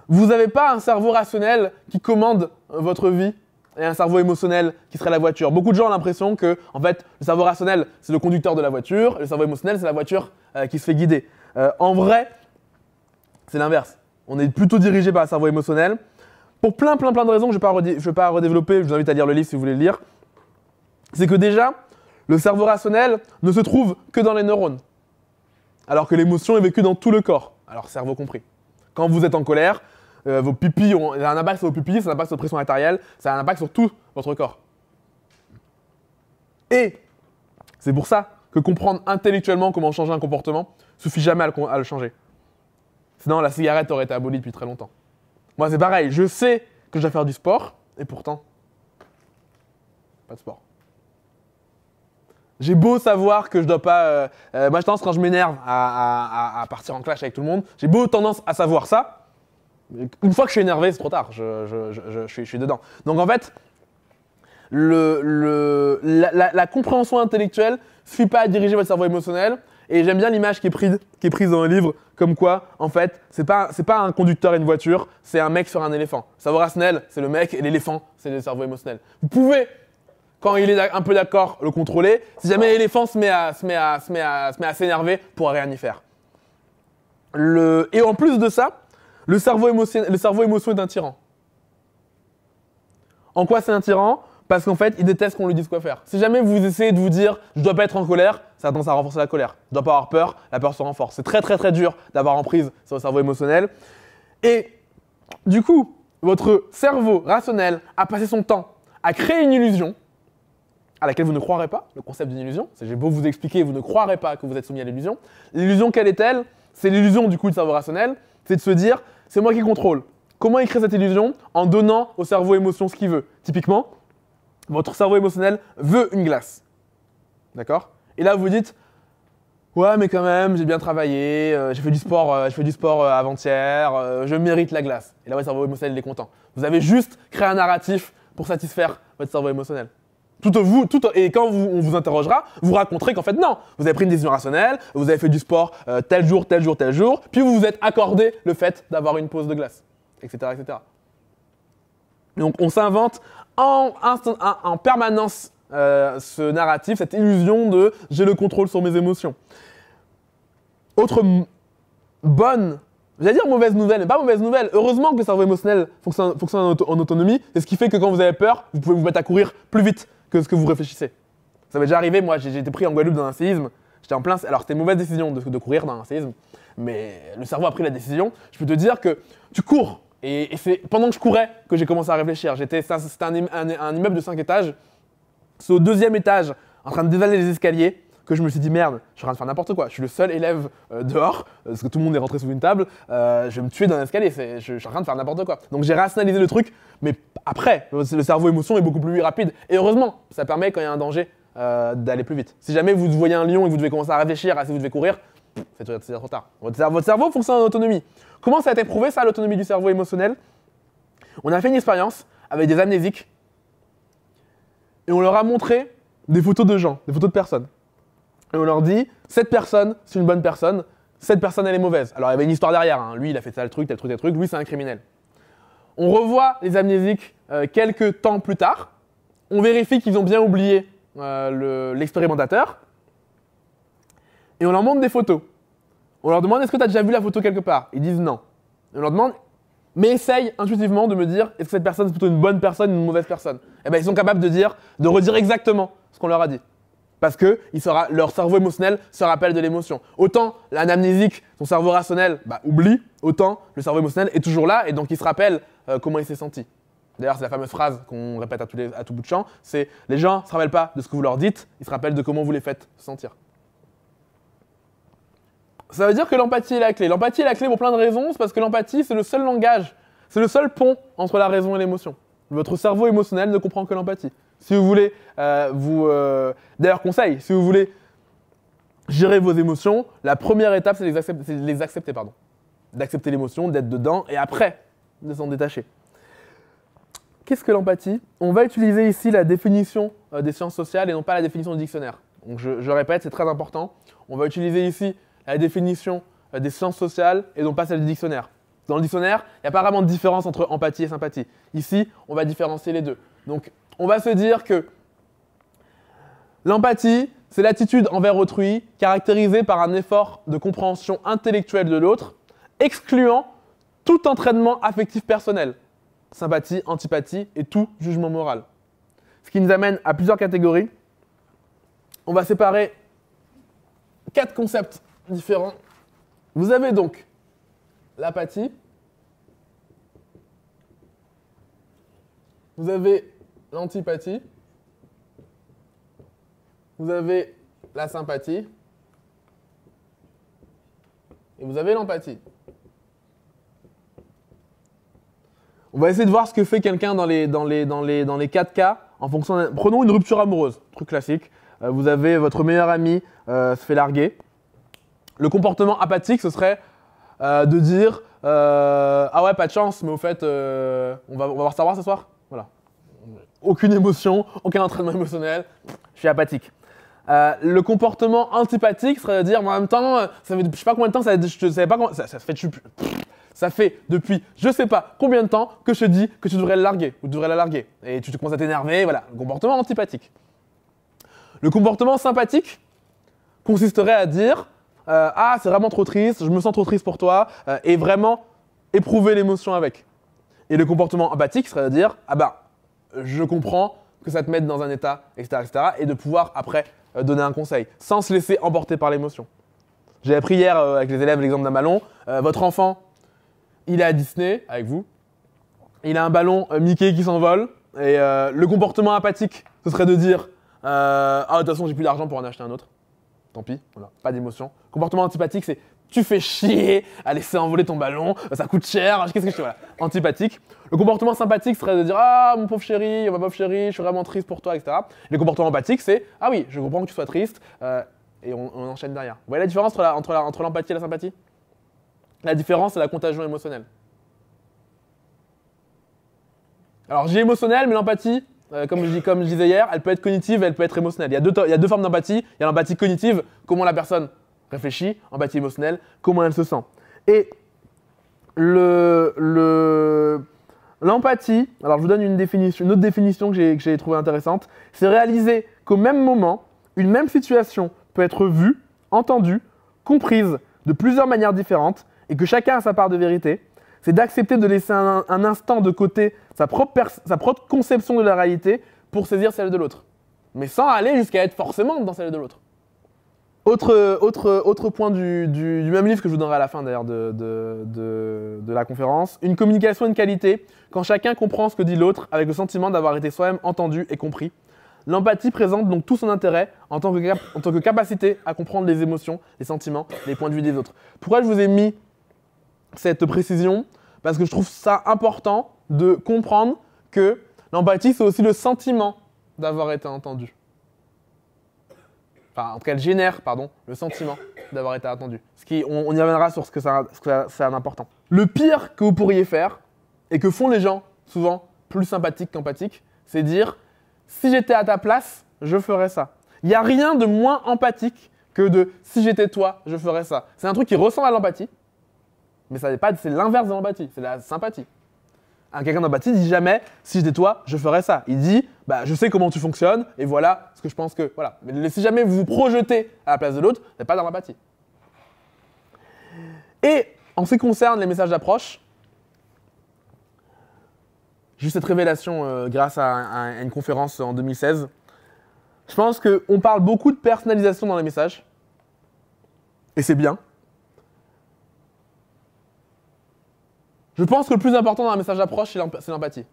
vous n'avez pas un cerveau rationnel qui commande euh, votre vie et un cerveau émotionnel qui serait la voiture. Beaucoup de gens ont l'impression que, en fait, le cerveau rationnel, c'est le conducteur de la voiture, et le cerveau émotionnel, c'est la voiture euh, qui se fait guider. Euh, en vrai, c'est l'inverse. On est plutôt dirigé par le cerveau émotionnel. Pour plein, plein, plein de raisons, je ne vais, pas redévelopper, je vous invite à lire le livre si vous voulez le lire. C'est que déjà, le cerveau rationnel ne se trouve que dans les neurones, alors que l'émotion est vécue dans tout le corps, alors cerveau compris. Quand vous êtes en colère, euh, vos pipis ont ça a un impact sur vos pupilles, ça a un impact sur votre pression artérielle, ça a un impact sur tout votre corps. Et c'est pour ça que comprendre intellectuellement comment changer un comportement suffit jamais à le, changer. Sinon, la cigarette aurait été abolie depuis très longtemps. Moi, c'est pareil, je sais que je dois faire du sport, et pourtant, pas de sport. J'ai beau savoir que je dois pas. Euh, euh, moi, j'ai tendance quand je m'énerve à, partir en clash avec tout le monde. J'ai beau tendance à savoir ça. Une fois que je suis énervé, c'est trop tard, je, je, je, suis, je, suis, dedans. Donc en fait, le, le, la, compréhension intellectuelle ne suffit pas à diriger votre cerveau émotionnel. Et j'aime bien l'image qui, est prise, qui est prise dans le livre, comme quoi, en fait, c'est pas, pas un conducteur et une voiture, c'est un mec sur un éléphant. à Asnel, c'est le mec, et l'éléphant, c'est le cerveau émotionnel. Vous pouvez quand il est un peu d'accord, le contrôler. Si jamais l'éléphant se met à, se met à, s'énerver, pourra rien y faire. Le... Et en plus de ça, le cerveau, émotionnel le est un tyran. En quoi c'est un tyran Parce qu'en fait, il déteste qu'on lui dise quoi faire. Si jamais vous essayez de vous dire je ne dois pas être en colère, ça tend à renforcer la colère. Je ne dois pas avoir peur, la peur se renforce. C'est très très très dur d'avoir en prise sur le cerveau émotionnel. Et du coup, votre cerveau rationnel a passé son temps à créer une illusion à laquelle vous ne croirez pas, le concept d'une illusion, c'est j'ai beau vous expliquer, vous ne croirez pas que vous êtes soumis à l'illusion. L'illusion, quelle est-elle C'est l'illusion du coup du cerveau rationnel, c'est de se dire c'est moi qui contrôle. Comment il crée cette illusion En donnant au cerveau émotion ce qu'il veut. Typiquement, votre cerveau émotionnel veut une glace. D'accord Et là, vous dites Ouais, mais quand même, j'ai bien travaillé, euh, j'ai fait du sport, euh, je du sport euh, avant-hier, je mérite la glace. Et là, votre cerveau émotionnel il est content. Vous avez juste créé un narratif pour satisfaire votre cerveau émotionnel. Tout vous, tout, et quand on vous interrogera, vous raconterez qu'en fait, non, vous avez pris une décision rationnelle, vous avez fait du sport euh, tel jour, tel jour, tel jour, puis vous vous êtes accordé le fait d'avoir une pause de glace, etc. etc. Donc on s'invente en, permanence euh, ce narratif, cette illusion de j'ai le contrôle sur mes émotions. Autre bonne J'allais dire mauvaise nouvelle, mais pas mauvaise nouvelle. Heureusement que le cerveau émotionnel fonctionne, en, en autonomie. C'est ce qui fait que quand vous avez peur, vous pouvez vous mettre à courir plus vite que ce que vous réfléchissez. Ça m'est déjà arrivé, moi, j'ai été pris en Guadeloupe dans un séisme. J'étais en plein. Alors, c'était une mauvaise décision de, courir dans un séisme, mais le cerveau a pris la décision. Je peux te dire que tu cours. Et, c'est pendant que je courais que j'ai commencé à réfléchir. J'étais, c'était un, immeuble de 5 étages. C'est au deuxième étage, en train de dévaler les escaliers que je me suis dit merde, je suis en train de faire n'importe quoi. Je suis le seul élève euh, dehors, euh, parce que tout le monde est rentré sous une table. Euh, je vais me tuer dans l'escalier. escalier, je, suis en train de faire n'importe quoi. Donc j'ai rationalisé le truc, mais après, le cerveau émotion est beaucoup plus rapide. Et heureusement, ça permet quand il y a un danger d'aller plus vite. Si jamais vous voyez un lion et que vous devez commencer à réfléchir à si vous devez courir, c'est trop tard. Votre cerveau, fonctionne en autonomie. Comment ça a été prouvé ça, l'autonomie du cerveau émotionnel On a fait une expérience avec des amnésiques et on leur a montré des photos de gens, des photos de personnes. Et on leur dit, cette personne, c'est une bonne personne, cette personne, elle est mauvaise. Alors il y avait une histoire derrière, hein. lui, il a fait ça, le truc, tel truc, tel truc, lui, c'est un criminel. On revoit les amnésiques euh, quelques temps plus tard, on vérifie qu'ils ont bien oublié euh, l'expérimentateur, et on leur montre des photos. On leur demande, est-ce que tu as déjà vu la photo quelque part Ils disent non. on leur demande, mais essaye intuitivement de me dire est-ce que cette personne c'est plutôt une bonne personne ou une mauvaise personne Eh bien, ils sont capables de dire, de redire exactement ce qu'on leur a dit. Parce que leur cerveau émotionnel se rappelle de l'émotion. Autant l'anamnésique, son cerveau rationnel, bah, oublie, autant le cerveau émotionnel est toujours là et donc il se rappelle euh, comment il s'est senti. D'ailleurs, c'est la fameuse phrase qu'on répète à, les, à tout bout de champ, c'est les gens ne se rappellent pas de ce que vous leur dites, ils se rappellent de comment vous les faites sentir. Ça veut dire que l'empathie est la clé. L'empathie est la clé pour plein de raisons, c'est parce que l'empathie, c'est le seul langage, c'est le seul pont entre la raison et l'émotion. Votre cerveau émotionnel ne comprend que l'empathie. Si vous voulez, euh, vous. Euh, d'ailleurs, conseil, si vous voulez gérer vos émotions, la première étape, c'est de les accepter, pardon. D'accepter l'émotion, d'être dedans, et après, de s'en détacher. Qu'est-ce que l'empathie On va utiliser ici la définition euh, des sciences sociales et non pas la définition du dictionnaire. je, je répète, c'est très important. On va utiliser ici la définition des sciences sociales et non pas celle du dictionnaire. Dans le dictionnaire, il n'y a pas vraiment de différence entre empathie et sympathie. Ici, on va différencier les deux. Donc on va se dire que l'empathie, c'est l'attitude envers autrui caractérisée par un effort de compréhension intellectuelle de l'autre, excluant tout entraînement affectif personnel, sympathie, antipathie et tout jugement moral. Ce qui nous amène à plusieurs catégories. On va séparer quatre concepts différents. Vous avez donc l'apathie, vous avez l'antipathie, vous avez la sympathie et vous avez l'empathie. On va essayer de voir ce que fait quelqu'un dans les, dans, les, dans, les, dans les 4 cas. En fonction Prenons une rupture amoureuse, truc classique. Euh, vous avez votre meilleur ami euh, se fait larguer. Le comportement apathique, ce serait euh, de dire Ah ouais, pas de chance, mais au fait, on va, on va voir savoir ce soir aucune émotion, aucun entraînement émotionnel, je suis apathique. Euh, le comportement antipathique serait de dire en même temps, ça fait, je sais pas combien de temps, ça, ça, fait, ça fait depuis je sais pas combien de temps que je te dis que tu devrais le larguer ou tu devrais la larguer. Et tu te commences à t'énerver, voilà, le comportement antipathique. Le comportement sympathique consisterait à dire euh, Ah, c'est vraiment trop triste, je me sens trop triste pour toi, euh, et vraiment éprouver l'émotion avec. Et le comportement empathique serait de dire Ah bah, je comprends que ça te mette dans un état, etc., et de pouvoir après euh, donner un conseil, sans se laisser emporter par l'émotion. J'ai appris hier euh, avec les élèves l'exemple d'un ballon. Euh, votre enfant, il est à Disney avec vous. Il a un ballon Mickey qui s'envole. Et le comportement apathique, ce serait de dire Ah, de toute façon, j'ai plus d'argent pour en acheter un autre. Tant pis, voilà, pas d'émotion. Comportement antipathique, c'est tu fais chier à laisser envoler ton ballon, ça coûte cher, qu'est-ce que je fais Antipathique. Le comportement sympathique serait de dire Ah, mon pauvre chéri, ma pauvre chérie, je suis vraiment triste pour toi, etc. Le comportement empathique, c'est Ah oui, je comprends que tu sois triste, euh, et on, enchaîne derrière. Vous voyez la différence entre, l'empathie et la sympathie La différence, c'est la contagion émotionnelle. Alors, j'ai émotionnel, mais l'empathie, euh, comme, je comme disais hier, elle peut être cognitive, elle peut être émotionnelle. Il y a deux, il y a deux formes d'empathie. Il y a l'empathie cognitive, comment la personne Réfléchis, empathie émotionnelle, comment elle se sent. Et le, l'empathie, alors je vous donne une, définition, une autre définition que j'ai, trouvée intéressante, c'est réaliser qu'au même moment, une même situation peut être vue, entendue, comprise de plusieurs manières différentes et que chacun a sa part de vérité. C'est d'accepter de laisser un, un, instant de côté sa propre, sa propre conception de la réalité pour saisir celle de l'autre. Mais sans aller jusqu'à être forcément dans celle de l'autre. Autre, point du, même livre que je vous donnerai à la fin d'ailleurs de, la conférence, une communication de qualité, quand chacun comprend ce que dit l'autre avec le sentiment d'avoir été soi-même entendu et compris. L'empathie présente donc tout son intérêt en tant, en tant que capacité à comprendre les émotions, les sentiments, les points de vue des autres. Pourquoi je vous ai mis cette précision Parce que je trouve ça important de comprendre que l'empathie, c'est aussi le sentiment d'avoir été entendu en tout cas elle génère pardon, le sentiment d'avoir été attendu. Ce qui, on, y reviendra sur ce que ça, ce que Le pire que vous pourriez faire, et que font les gens souvent plus sympathiques qu'empathiques, c'est dire si j'étais à ta place, je ferais ça. Il n'y a rien de moins empathique que de si j'étais toi, je ferais ça. C'est un truc qui ressemble à l'empathie, mais ça n'est pas, c'est l'inverse de l'empathie, c'est la sympathie quelqu'un d'empathie ne dit jamais si j'étais toi, je ferais ça. Il dit bah, je sais comment tu fonctionnes et voilà ce que je pense que. Voilà. Mais si jamais vous vous à la place de l'autre, n'est pas dans l'empathie. Et en ce qui concerne les messages d'approche, juste cette révélation euh, grâce à, à, une conférence en 2016. Je pense qu'on parle beaucoup de personnalisation dans les messages. Et c'est bien. Je pense que le plus important dans un message d'approche, c'est l'empathie.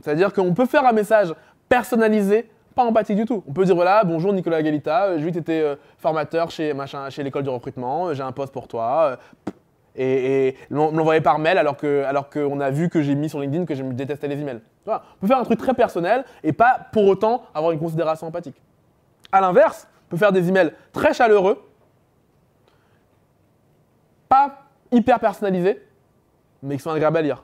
C'est-à-dire qu'on peut faire un message personnalisé, pas empathique du tout. On peut dire voilà, bonjour Nicolas Galita, euh, j'ai vu que tu étais euh, formateur chez, l'école de recrutement, euh, j'ai un poste pour toi. et, l'envoyer par mail alors qu'on a vu que j'ai mis sur LinkedIn que je détestais les emails. On peut faire un truc très personnel et pas pour autant avoir une considération empathique. À l'inverse, on peut faire des emails très chaleureux, pas hyper personnalisés, mais qui sont agréables à lire.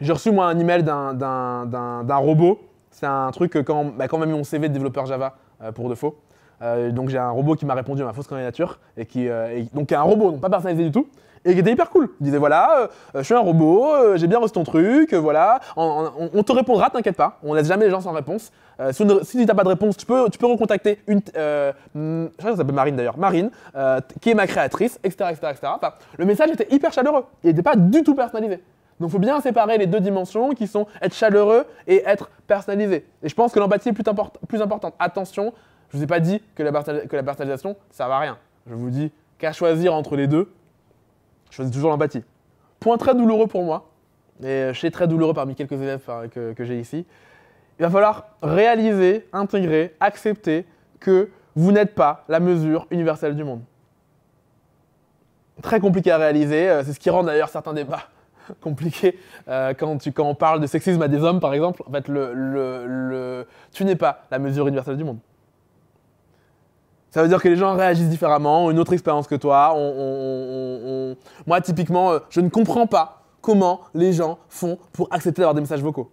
J'ai reçu moi un email d'un robot. C'est un truc que quand, bah, on mis mon CV de développeur Java euh, pour de faux, euh, donc j'ai un robot qui m'a répondu à ma fausse candidature et qui euh, donc est un robot, donc pas personnalisé du tout. Et qui était hyper cool. Il disait voilà, euh, je suis un robot, j'ai bien reçu ton truc, voilà. On, te répondra, t'inquiète pas. On laisse jamais les gens sans réponse. si, tu n'as pas de réponse, tu peux, tu peux recontacter une. Hmm, je crois que ça s'appelle Marine d'ailleurs. Marine, qui est ma créatrice, etc., le message était hyper chaleureux. Il n'était pas du tout personnalisé. Donc il faut bien séparer les deux dimensions qui sont être chaleureux et être personnalisé. Et je pense que l'empathie est plus importante. Attention, je vous ai pas dit que la, que la personnalisation, ça va à rien. Je vous dis qu'à choisir entre les deux, je choisis toujours l'empathie. Point très douloureux pour moi, et je euh, suis très douloureux parmi quelques élèves que, j'ai ici, il va falloir réaliser, intégrer, accepter que vous n'êtes pas la mesure universelle du monde. Très compliqué à réaliser, euh, c'est ce qui rend d'ailleurs certains débats compliqués euh, quand, tu, quand on parle de sexisme à des hommes par exemple. En fait, le, tu n'es pas la mesure universelle du monde. Ça veut dire que les gens réagissent différemment, ont une autre expérience que toi. Moi, typiquement, euh, je ne comprends pas comment les gens font pour accepter d'avoir des messages vocaux.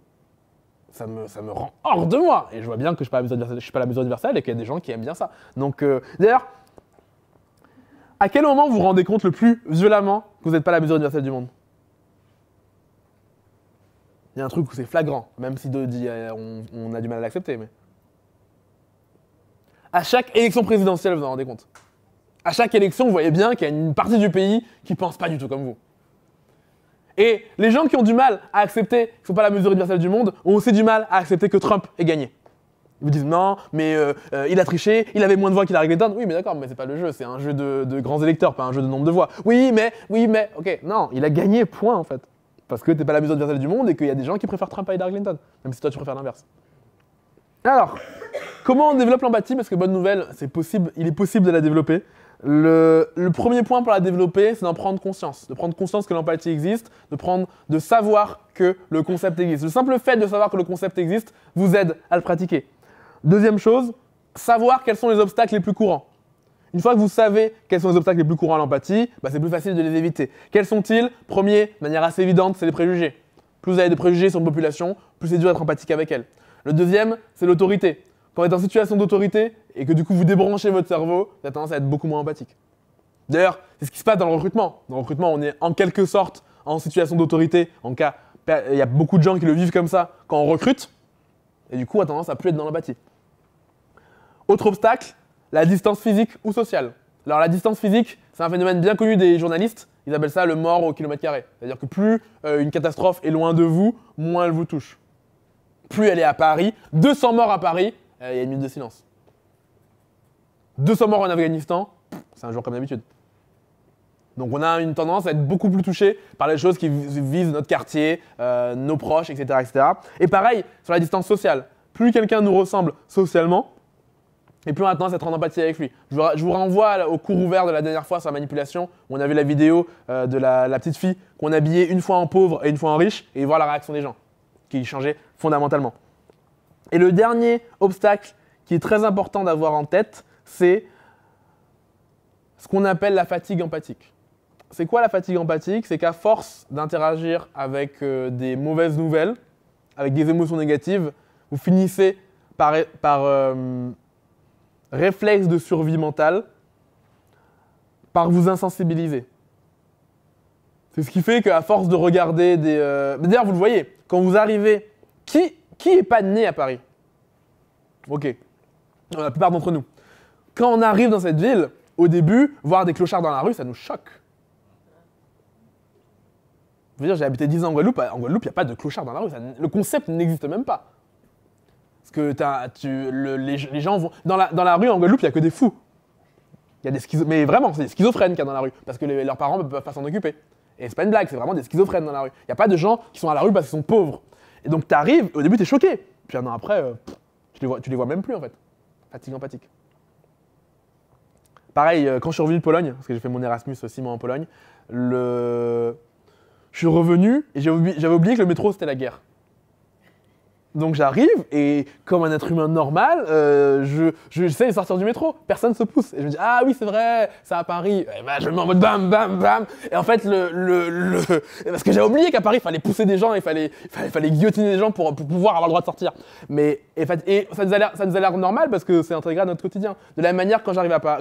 Ça me, ça me rend hors de moi. Et je vois bien que je ne suis pas la mesure universelle et qu'il y a des gens qui aiment bien ça. Donc, euh, d'ailleurs, à quel moment vous vous rendez compte le plus violemment que vous n'êtes pas la mesure universelle du monde Il y a un truc où c'est flagrant, même si euh, on, on a du mal à l'accepter. Mais à chaque élection présidentielle, vous en rendez compte. À chaque élection, vous voyez bien qu'il y a une partie du pays qui pense pas du tout comme vous. Et les gens qui ont du mal à accepter qu'ils ne faut pas la mesure universelle du monde ont aussi du mal à accepter que Trump ait gagné. Ils vous disent non, mais euh, euh, il a triché, il avait moins de voix qu'il a réglé Oui, mais d'accord, mais c'est pas le jeu, c'est un jeu de, grands électeurs, pas un jeu de nombre de voix. Oui, mais, oui, mais, ok, non, il a gagné, point en fait. Parce que t'es pas la mesure universelle du monde et qu'il y a des gens qui préfèrent Trump à Hillary Clinton, même si toi tu préfères l'inverse. Alors, comment on développe l'empathie Parce que bonne nouvelle, c'est possible, il est possible de la développer. Le, premier point pour la développer, c'est d'en prendre conscience, de prendre conscience que l'empathie existe, de, prendre, de savoir que le concept existe. Le simple fait de savoir que le concept existe vous aide à le pratiquer. Deuxième chose, savoir quels sont les obstacles les plus courants. Une fois que vous savez quels sont les obstacles les plus courants à l'empathie, bah, c'est plus facile de les éviter. Quels sont-ils Premier, de manière assez évidente, c'est les préjugés. Plus vous avez de préjugés sur une population, plus c'est dur d'être empathique avec elle. Le deuxième, c'est l'autorité. Quand être en situation d'autorité et que du coup vous débranchez votre cerveau, vous avez tendance à être beaucoup moins empathique. D'ailleurs, c'est ce qui se passe dans le recrutement. Dans le recrutement, on est en quelque sorte en situation d'autorité. En cas, il y a beaucoup de gens qui le vivent comme ça quand on recrute. Et du coup, on a tendance à plus être dans l'empathie. Autre obstacle, la distance physique ou sociale. Alors la distance physique, c'est un phénomène bien connu des journalistes. Ils appellent ça le mort au kilomètre carré. C'est-à-dire que plus euh, une catastrophe est loin de vous, moins elle vous touche plus elle est à Paris. 200 morts à Paris, euh, il y a une minute de silence. 200 morts en Afghanistan, c'est un jour comme d'habitude. Donc on a une tendance à être beaucoup plus touché par les choses qui visent notre quartier, euh, nos proches, etc., etc. Et pareil, sur la distance sociale. Plus quelqu'un nous ressemble socialement, et plus on a tendance à être en empathie avec lui. Je vous, renvoie au cours ouvert de la dernière fois sur la manipulation, où on avait la vidéo euh, de la, la, petite fille qu'on habillait une fois en pauvre et une fois en riche, et voir la réaction des gens qui changeait fondamentalement. Et le dernier obstacle qui est très important d'avoir en tête, c'est ce qu'on appelle la fatigue empathique. C'est quoi la fatigue empathique C'est qu'à force d'interagir avec euh, des mauvaises nouvelles, avec des émotions négatives, vous finissez par, par euh, réflexe de survie mentale, par vous insensibiliser. C'est ce qui fait qu'à force de regarder des... Euh, d'ailleurs, vous le voyez, quand vous arrivez, qui qui n'est pas né à Paris Ok, euh, la plupart d'entre nous. Quand on arrive dans cette ville, au début, voir des clochards dans la rue, ça nous choque. Je veux dire, j'ai habité 10 ans en Guadeloupe, en Guadeloupe, il n'y a pas de clochards dans la rue, le concept n'existe même pas. Parce que tu, les, gens vont. Dans la, dans la rue en Guadeloupe, il n'y a que des fous. y a des Mais vraiment, c'est des schizophrènes qu'il y a dans la rue, parce que leurs parents ne peuvent pas s'en occuper. Et c'est pas une blague, c'est vraiment des schizophrènes dans la rue. Il n'y a pas de gens qui sont à la rue parce qu'ils sont pauvres. Et donc tu arrives, au début tu es choqué. Puis un an après, euh, tu, les vois, les vois même plus en fait. Fatigue empathique. Pareil, euh, quand je suis revenu de Pologne, parce que j'ai fait mon Erasmus aussi moi en Pologne, le... je suis revenu et j'avais oublié que le métro c'était la guerre. Donc j'arrive et comme un être humain normal, euh, je j'essaie de sortir du métro, personne se pousse et je me dis ah oui c'est vrai, ça à Paris. Et eh ben je me mets en mode bam bam bam et en fait le le, parce que j'ai oublié qu'à Paris il fallait pousser des gens, il fallait fallait guillotiner des gens pour, pour, pouvoir avoir le droit de sortir. Mais et, et ça nous a l'air ça nous a l'air normal parce que c'est intégré à notre quotidien. De la même manière quand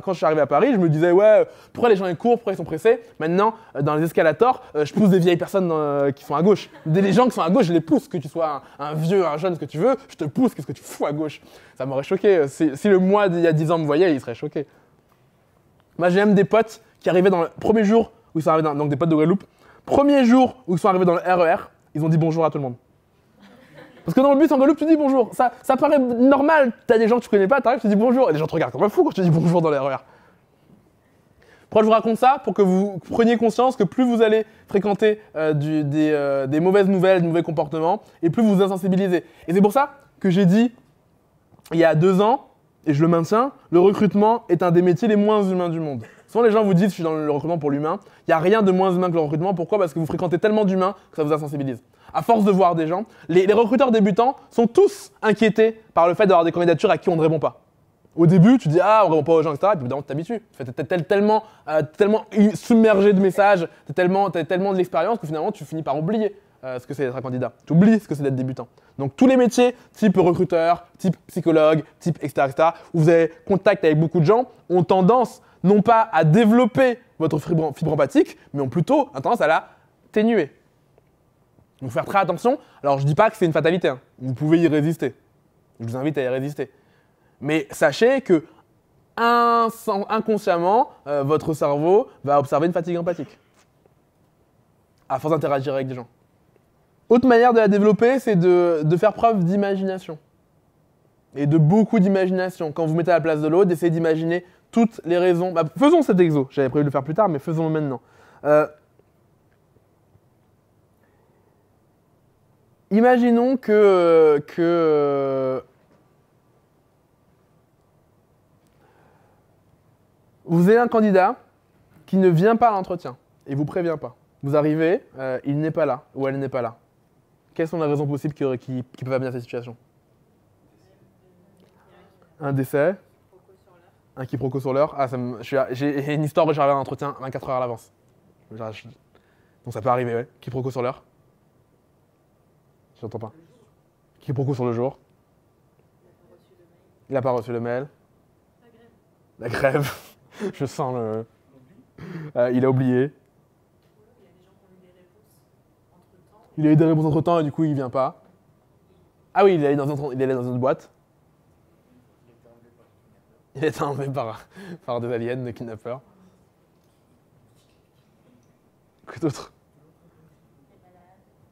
quand je suis arrivé à Paris, je me disais ouais pourquoi les gens ils courent, pourquoi ils sont pressés. Maintenant euh, dans les escalators, euh, je pousse des vieilles personnes qui sont à gauche, des les gens qui sont à gauche, je les pousse que tu sois un, un vieux un ce que tu veux, je te pousse, qu'est-ce que tu fous à gauche Ça m'aurait choqué. Si, le moi d'il y a 10 ans me voyait, il serait choqué. Moi, j'ai même des potes qui arrivaient dans le premier jour où ils sont arrivés, dans, donc des potes de Guadeloupe, premier jour où ils sont arrivés dans le RER, e ils ont dit bonjour à tout le monde. Parce que dans le bus en Guadeloupe, tu dis bonjour. Ça, ça paraît normal. T'as des gens que tu connais pas, t'arrives, tu dis bonjour. Et les gens te regardent comme un fou quand tu dis bonjour dans le RER. E pourquoi je vous raconte ça Pour que vous preniez conscience que plus vous allez fréquenter euh, euh, des, mauvaises nouvelles, des mauvais comportements, et plus vous vous insensibilisez. Et c'est pour ça que j'ai dit il y a deux ans, et je le maintiens, le recrutement est un des métiers les moins humains du monde. Souvent les gens vous disent, je suis dans le recrutement pour l'humain, il n'y a rien de moins humain que le recrutement. Pourquoi Parce que vous fréquentez tellement d'humains que ça vous insensibilise. À force de voir des gens, les recruteurs débutants sont tous inquiétés par le fait d'avoir des candidatures à qui on ne répond pas. Au début, tu dis ah, on répond pas aux gens, etc. Et puis, évidemment, tu t'habitues. Tu tellement, euh, tellement submergé de messages, tu tellement, as tellement de l'expérience que finalement, tu finis par oublier euh, ce que c'est d'être un candidat. Tu oublies ce que c'est d'être débutant. Donc, tous les métiers, type recruteur, type psychologue, type etc., etc., où vous avez contact avec beaucoup de gens, ont tendance non pas à développer votre fibre, empathique, mais ont plutôt tendance à la ténuer. Donc, faire très attention. Alors, je dis pas que c'est une fatalité. Hein. Vous pouvez y résister. Je vous invite à y résister. Mais sachez que inconsciemment, euh, votre cerveau va observer une fatigue empathique à force d'interagir avec des gens. Autre manière de la développer, c'est de, faire preuve d'imagination. Et de beaucoup d'imagination. Quand vous mettez à la place de l'autre, essayez d'imaginer toutes les raisons. Bah, faisons cet exo. J'avais prévu de le faire plus tard, mais faisons-le maintenant. Euh, imaginons que, que Vous avez un candidat qui ne vient pas à l'entretien et vous prévient pas. Vous arrivez, euh, il n'est pas là ou elle n'est pas là. Quelles sont les raisons possibles qui, qui, peuvent amener à cette situation Un décès Un quiproquo sur l'heure Ah, j'ai une histoire où j'arrive à un entretien 24 heures à l'avance. Donc ça peut arriver, ouais. Quiproquo sur l'heure Je n'entends pas. Quiproquo sur le jour Il n'a pas reçu le mail. La grève. La grève. Je sens le. Euh, il a oublié. Il a eu des réponses entre temps et du coup il vient pas. Ah oui, il est allé dans, un, il est dans une boîte. Il est enlevé par, par des aliens, des kidnappeurs. Quoi d'autre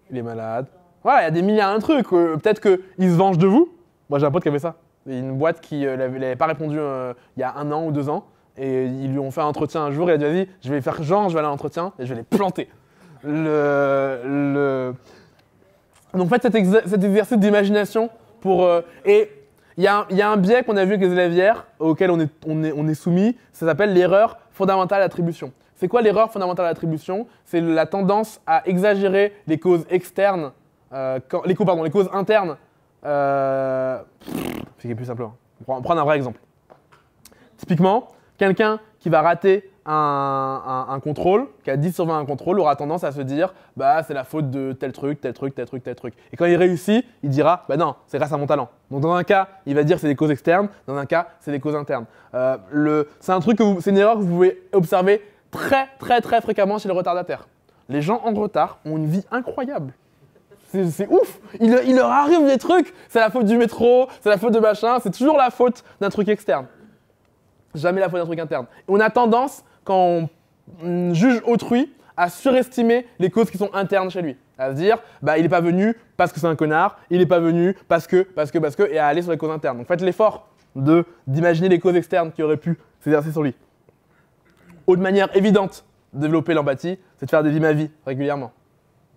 Il est malade. Voilà, il y a des milliards de truc euh, Peut-être qu'il se vengent de vous. Moi j'ai un pote qui avait ça. Une boîte qui n'avait euh, pas répondu il y a un an ou deux ans. Et ils lui ont fait un entretien un jour et elle lui a dit Je vais faire genre, je vais aller à l'entretien et je vais les planter. Donc, en fait, cet, exercice d'imagination pour. Euh, et il y, a un biais qu'on a vu avec les élèves hier, auquel on est, soumis, ça s'appelle l'erreur fondamentale d'attribution. C'est quoi l'erreur fondamentale d'attribution C'est la tendance à exagérer les causes externes, euh, quand, les, pardon, les causes internes. Euh, c'est plus simple. Hein. On prend un vrai exemple. Typiquement, Quelqu'un qui va rater un, contrôle, qui a 10 sur 20 un contrôle, aura tendance à se dire bah c'est la faute de tel truc, tel truc, tel truc, tel truc. Et quand il réussit, il dira bah non, c'est grâce à mon talent. Donc dans un cas, il va dire c'est des causes externes, dans un cas, c'est des causes internes. Euh, c'est un truc une erreur que vous pouvez observer très très très fréquemment chez les retardataires. Les gens en retard ont une vie incroyable. C'est ouf il, il leur arrive des trucs C'est la faute du métro, c'est la faute de machin, c'est toujours la faute d'un truc externe jamais la faute d'un truc interne. On a tendance, quand on juge autrui, à surestimer les causes qui sont internes chez lui. À se dire, bah, il n'est pas venu parce que c'est un connard, il n'est pas venu parce que, parce que, parce que, et à aller sur les causes internes. Donc faites l'effort de d'imaginer les causes externes qui auraient pu s'exercer sur lui. Autre manière évidente de développer l'empathie, c'est de faire des vies ma vie régulièrement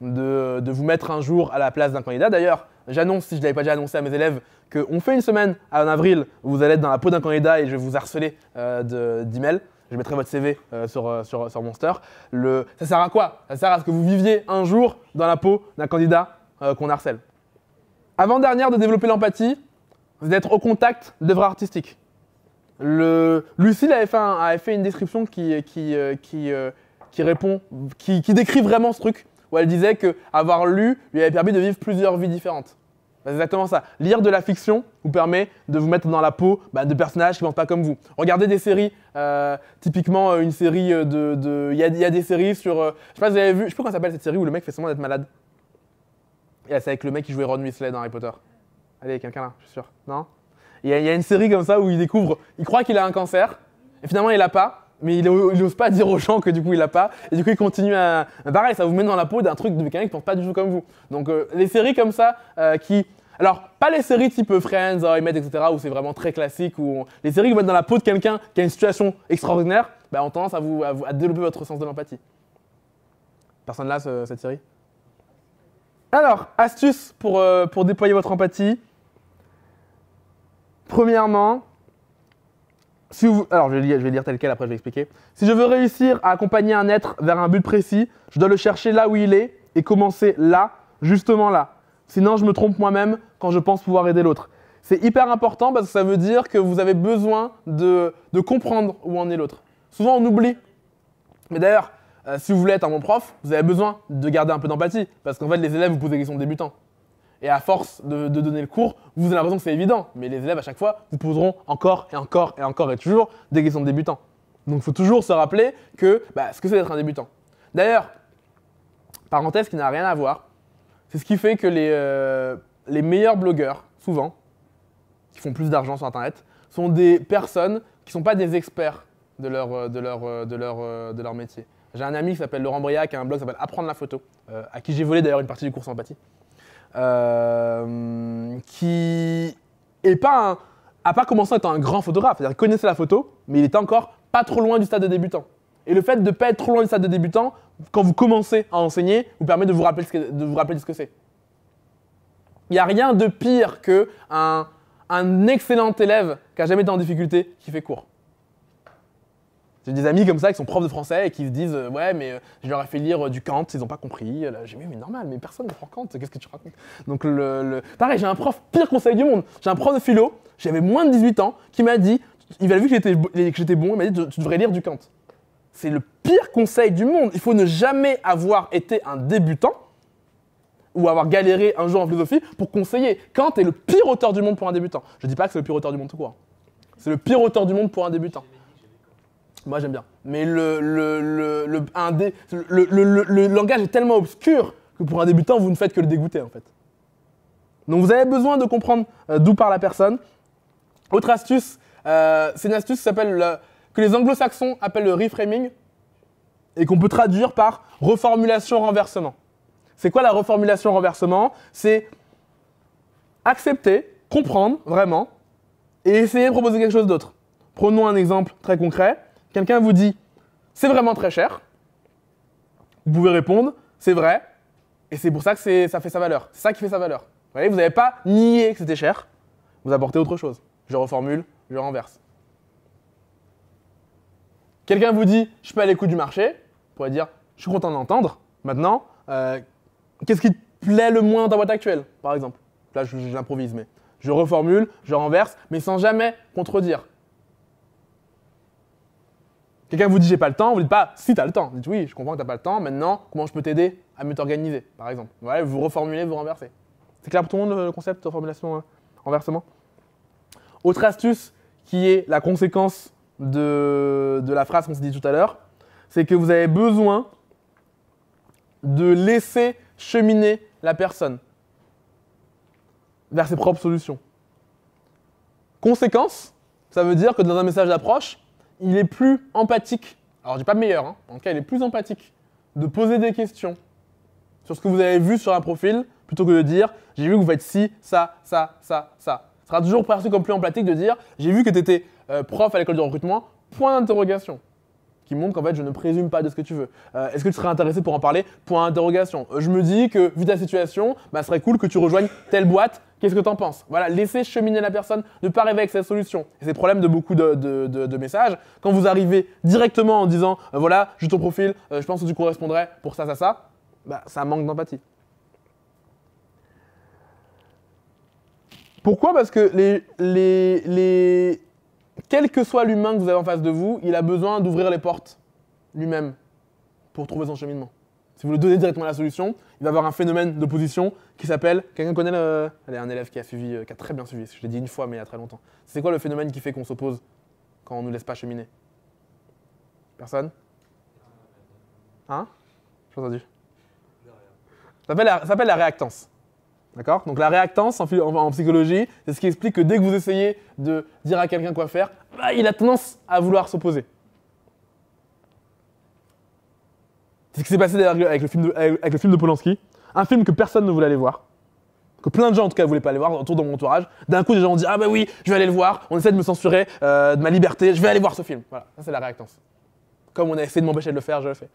de, vous mettre un jour à la place d'un candidat. D'ailleurs, j'annonce, si je ne l'avais pas déjà annoncé à mes élèves, qu'on fait une semaine en avril où vous allez être dans la peau d'un candidat et je vais vous harceler euh, de d'emails. je mettrai votre CV euh, euh, sur, Monster. ça sert à quoi Ça sert à ce que vous viviez un jour dans la peau d'un candidat qu'on harcèle. Avant-dernière de développer l'empathie, c'est d'être au contact d'œuvres artistiques. Le, Lucille avait fait, une description qui, répond, qui, qui décrit vraiment ce truc où elle disait que avoir lu lui avait permis de vivre plusieurs vies différentes. Bah, c'est exactement ça. Lire de la fiction vous permet de vous mettre dans la peau bah, de personnages qui ne pensent pas comme vous. Regardez des séries, euh, typiquement euh, une série euh, de... Il y, a, des séries sur... Je je sais pas si vous avez vu, je sais pas comment s'appelle cette série où le mec fait semblant d'être malade. Et c'est avec le mec qui jouait Ron Weasley dans Harry Potter. Allez, quelqu'un là, je suis sûr. Non Il y, y, a une série comme ça où il découvre, il croit qu'il a un cancer, et finalement il l'a pas, mais il n'ose pas dire aux gens que du coup il l'a pas. Et du coup il continue à. Pareil, ça vous met dans la peau d'un truc de quelqu'un qui pense pas du tout comme vous. Donc euh, les séries comme ça euh, qui. Alors, pas les séries type Friends, I etc., où c'est vraiment très classique, où les séries qui vous mettent dans la peau de quelqu'un qui a une situation extraordinaire, bah, ont tendance à, vous, développer votre sens de l'empathie. Personne là, cette série Alors, astuce pour, euh, pour déployer votre empathie. Premièrement, alors je vais, lire, lire tel quel, après je vais expliquer. Si je veux réussir à accompagner un être vers un but précis, je dois le chercher là où il est et commencer là, justement là. Sinon, je me trompe moi-même quand je pense pouvoir aider l'autre. C'est hyper important parce que ça veut dire que vous avez besoin de, comprendre où en est l'autre. Souvent, on oublie. Mais d'ailleurs, euh, si vous voulez être un bon prof, vous avez besoin de garder un peu d'empathie parce qu'en fait, les élèves vous posent des questions débutants. Et à force de, donner le cours, vous avez l'impression que c'est évident. Mais les élèves, à chaque fois, vous poseront encore et encore et encore et toujours des questions de débutants. Donc il faut toujours se rappeler que bah, ce que c'est d'être un débutant. D'ailleurs, parenthèse qui n'a rien à voir, c'est ce qui fait que les, euh, meilleurs blogueurs, souvent, qui font plus d'argent sur Internet, sont des personnes qui ne sont pas des experts de leur, euh, de leur, euh, de leur, de leur métier. J'ai un ami qui s'appelle Laurent Briac, qui a un blog qui s'appelle Apprendre la photo, à qui j'ai volé d'ailleurs une partie du cours sympathie. Euh, qui n'a pas, a pas commencé à être un grand photographe. cest dire connaissait la photo, mais il était encore pas trop loin du stade de débutant. Et le fait de ne pas être trop loin du stade de débutant, quand vous commencez à enseigner, vous permet de vous rappeler ce que, de vous rappeler ce que c'est. Il n'y a rien de pire qu'un excellent élève qui n'a jamais été en difficulté qui fait cours. J'ai des amis comme ça qui sont profs de français et qui se disent euh, Ouais, mais euh, je leur ai fait lire euh, du Kant, ils n'ont pas compris. J'ai dit Mais normal, mais personne ne prend Kant, qu'est-ce que tu racontes Donc, le, pareil, j'ai un prof, pire conseil du monde. J'ai un prof de philo, j'avais moins de 18 ans, qui m'a dit Il avait vu que j'étais bon, il m'a dit Tu devrais lire du Kant. C'est le pire conseil du monde. Il faut ne jamais avoir été un débutant ou avoir galéré un jour en philosophie pour conseiller. Kant est le pire auteur du monde pour un débutant. Je dis pas que c'est le pire auteur du monde tout quoi. C'est le pire auteur du monde pour un débutant. Moi, j'aime bien. Mais le, le, le, le langage est tellement obscur que pour un débutant, vous ne faites que le dégoûter, en fait. Donc, vous avez besoin de comprendre euh, d'où part la personne. Autre astuce, euh, c'est une astuce s'appelle que les anglo-saxons appellent le reframing et qu'on peut traduire par reformulation-renversement. C'est quoi la reformulation-renversement C'est accepter, comprendre vraiment et essayer de proposer quelque chose d'autre. Prenons un exemple très concret. Quelqu'un vous dit c'est vraiment très cher. Vous pouvez répondre c'est vrai et c'est pour ça que ça fait sa valeur. C'est ça qui fait sa valeur. Vous vous n'avez pas nié que c'était cher. Vous apportez autre chose. Je reformule, je renverse. Quelqu'un vous dit je suis pas à coûts du marché. Vous pourrez dire je suis content d'entendre Maintenant, euh, qu'est-ce qui te plaît le moins dans ta boîte actuelle, par exemple Là, j'improvise, mais je reformule, je renverse, mais sans jamais contredire. Quelqu'un vous dit j'ai pas le temps, vous dites pas si t'as le temps. Vous dites oui, je comprends que t'as pas le temps, maintenant comment je peux t'aider à mieux t'organiser, par exemple. vous reformulez, vous renversez. C'est clair pour tout le monde le concept de formulation euh, renversement Autre astuce qui est la conséquence de, de la phrase qu'on s'est dit tout à l'heure, c'est que vous avez besoin de laisser cheminer la personne vers ses propres solutions. Conséquence, ça veut dire que dans un message d'approche, il est plus empathique. Alors, je dis pas meilleur, hein, en tout cas, il est plus empathique de poser des questions sur ce que vous avez vu sur un profil plutôt que de dire j'ai vu que vous faites ci, ça, ça, ça, ça. Ce sera toujours perçu comme plus empathique de dire j'ai vu que tu étais euh, prof à l'école de recrutement, point d'interrogation qui montre qu'en fait je ne présume pas de ce que tu veux. Euh, est-ce que tu serais intéressé pour en parler Point d'interrogation. Euh, je me dis que vu ta situation, bah, ce serait cool que tu rejoignes telle boîte Qu'est-ce que tu en penses Voilà, laissez cheminer la personne, ne pas rêver avec sa solution. C'est le problème de beaucoup de, messages. Quand vous arrivez directement en disant euh, voilà, j'ai ton profil, euh, je pense que tu correspondrais pour ça, ça, ça, bah, ça manque d'empathie. Pourquoi Parce que les, les, les... quel que soit l'humain que vous avez en face de vous, il a besoin d'ouvrir les portes lui-même pour trouver son cheminement. Si vous le donnez directement à la solution, il va y avoir un phénomène d'opposition qui s'appelle. Quelqu'un connaît le. Allez, un élève qui a suivi, euh, qui a très bien suivi, je l'ai dit une fois, mais il y a très longtemps. C'est quoi le phénomène qui fait qu'on s'oppose quand on ne nous laisse pas cheminer Personne Hein J'ai dit. Ça s'appelle la, réactance. D'accord Donc la réactance en, psychologie, c'est ce qui explique que dès que vous essayez de dire à quelqu'un quoi faire, bah, il a tendance à vouloir s'opposer. C'est ce qui s'est passé avec le, film de, avec le film de Polanski. Un film que personne ne voulait aller voir. Que plein de gens, en tout cas, ne voulaient pas aller voir autour de mon entourage. D'un coup, des gens ont dit Ah, bah oui, je vais aller le voir. On essaie de me censurer euh, de ma liberté. Je vais aller voir ce film. Voilà, ça, c'est la réactance. Comme on a essayé de m'empêcher de le faire, je le fais.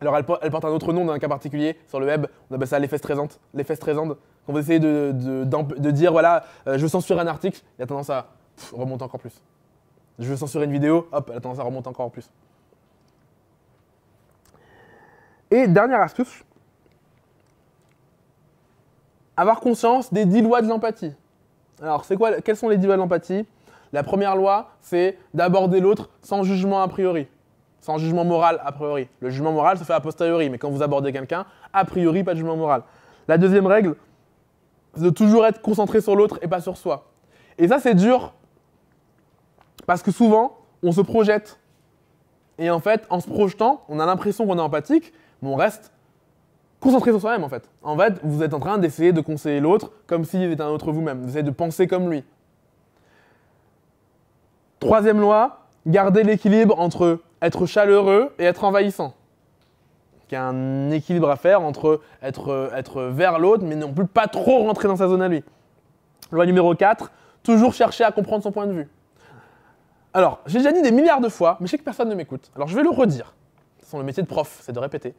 Alors, elle, porte un autre nom dans un cas particulier sur le web. On appelle ça l'effet les fesses Quand vous essayez de, de, de dire Voilà, je euh, je censure un article, il a tendance à remonter encore plus. Je veux censurer une vidéo, hop, elle a tendance à remonter encore plus. Et dernière astuce, avoir conscience des 10 lois de l'empathie. Alors, c'est quoi, quelles sont les 10 lois de l'empathie La première loi, c'est d'aborder l'autre sans jugement a priori, sans jugement moral a priori. Le jugement moral se fait a posteriori, mais quand vous abordez quelqu'un, a priori, pas de jugement moral. La deuxième règle, c'est de toujours être concentré sur l'autre et pas sur soi. Et ça, c'est dur, parce que souvent, on se projette. Et en fait, en se projetant, on a l'impression qu'on est empathique, mais on reste concentré sur soi-même en fait. En fait, vous êtes en train d'essayer de conseiller l'autre comme s'il était un autre vous-même. Vous essayez de penser comme lui. Troisième loi, garder l'équilibre entre être chaleureux et être envahissant. Il y a un équilibre à faire entre être, euh, être vers l'autre, mais non plus pas trop rentrer dans sa zone à lui. Loi numéro 4, toujours chercher à comprendre son point de vue. Alors, j'ai déjà dit des milliards de fois, mais je sais que personne ne m'écoute. Alors je vais le redire. C'est le métier de prof, c'est de répéter.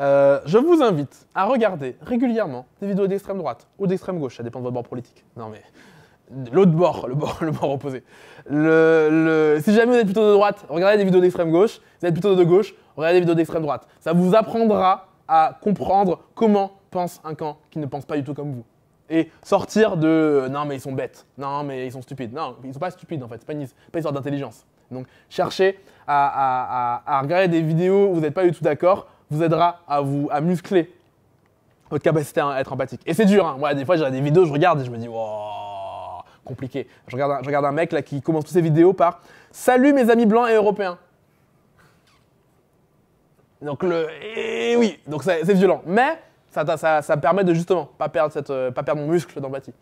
Euh, je vous invite à regarder régulièrement des vidéos d'extrême droite ou d'extrême gauche, ça dépend de votre bord politique. Non mais l'autre bord, le bord, le bord opposé. si jamais vous êtes plutôt de droite, regardez des vidéos d'extrême gauche. Si vous êtes plutôt de gauche, regardez des vidéos d'extrême droite. Ça vous apprendra à comprendre comment pense un camp qui ne pense pas du tout comme vous. Et sortir de non mais ils sont bêtes, non mais ils sont stupides, non ils sont pas stupides en fait, ce pas, pas une histoire d'intelligence. Donc cherchez à, à, regarder des vidéos où vous n'êtes pas du tout d'accord vous aidera à vous à muscler votre capacité à être empathique. Et c'est dur, hein. Moi, des fois, j'ai des vidéos, je regarde et je me dis, wow, compliqué. Je regarde, un, je regarde un mec là qui commence toutes ses vidéos par Salut mes amis blancs et européens. Donc, le. Et oui, donc c'est violent. Mais ça, ça, ça, permet de justement pas perdre, cette, euh, pas perdre mon muscle d'empathie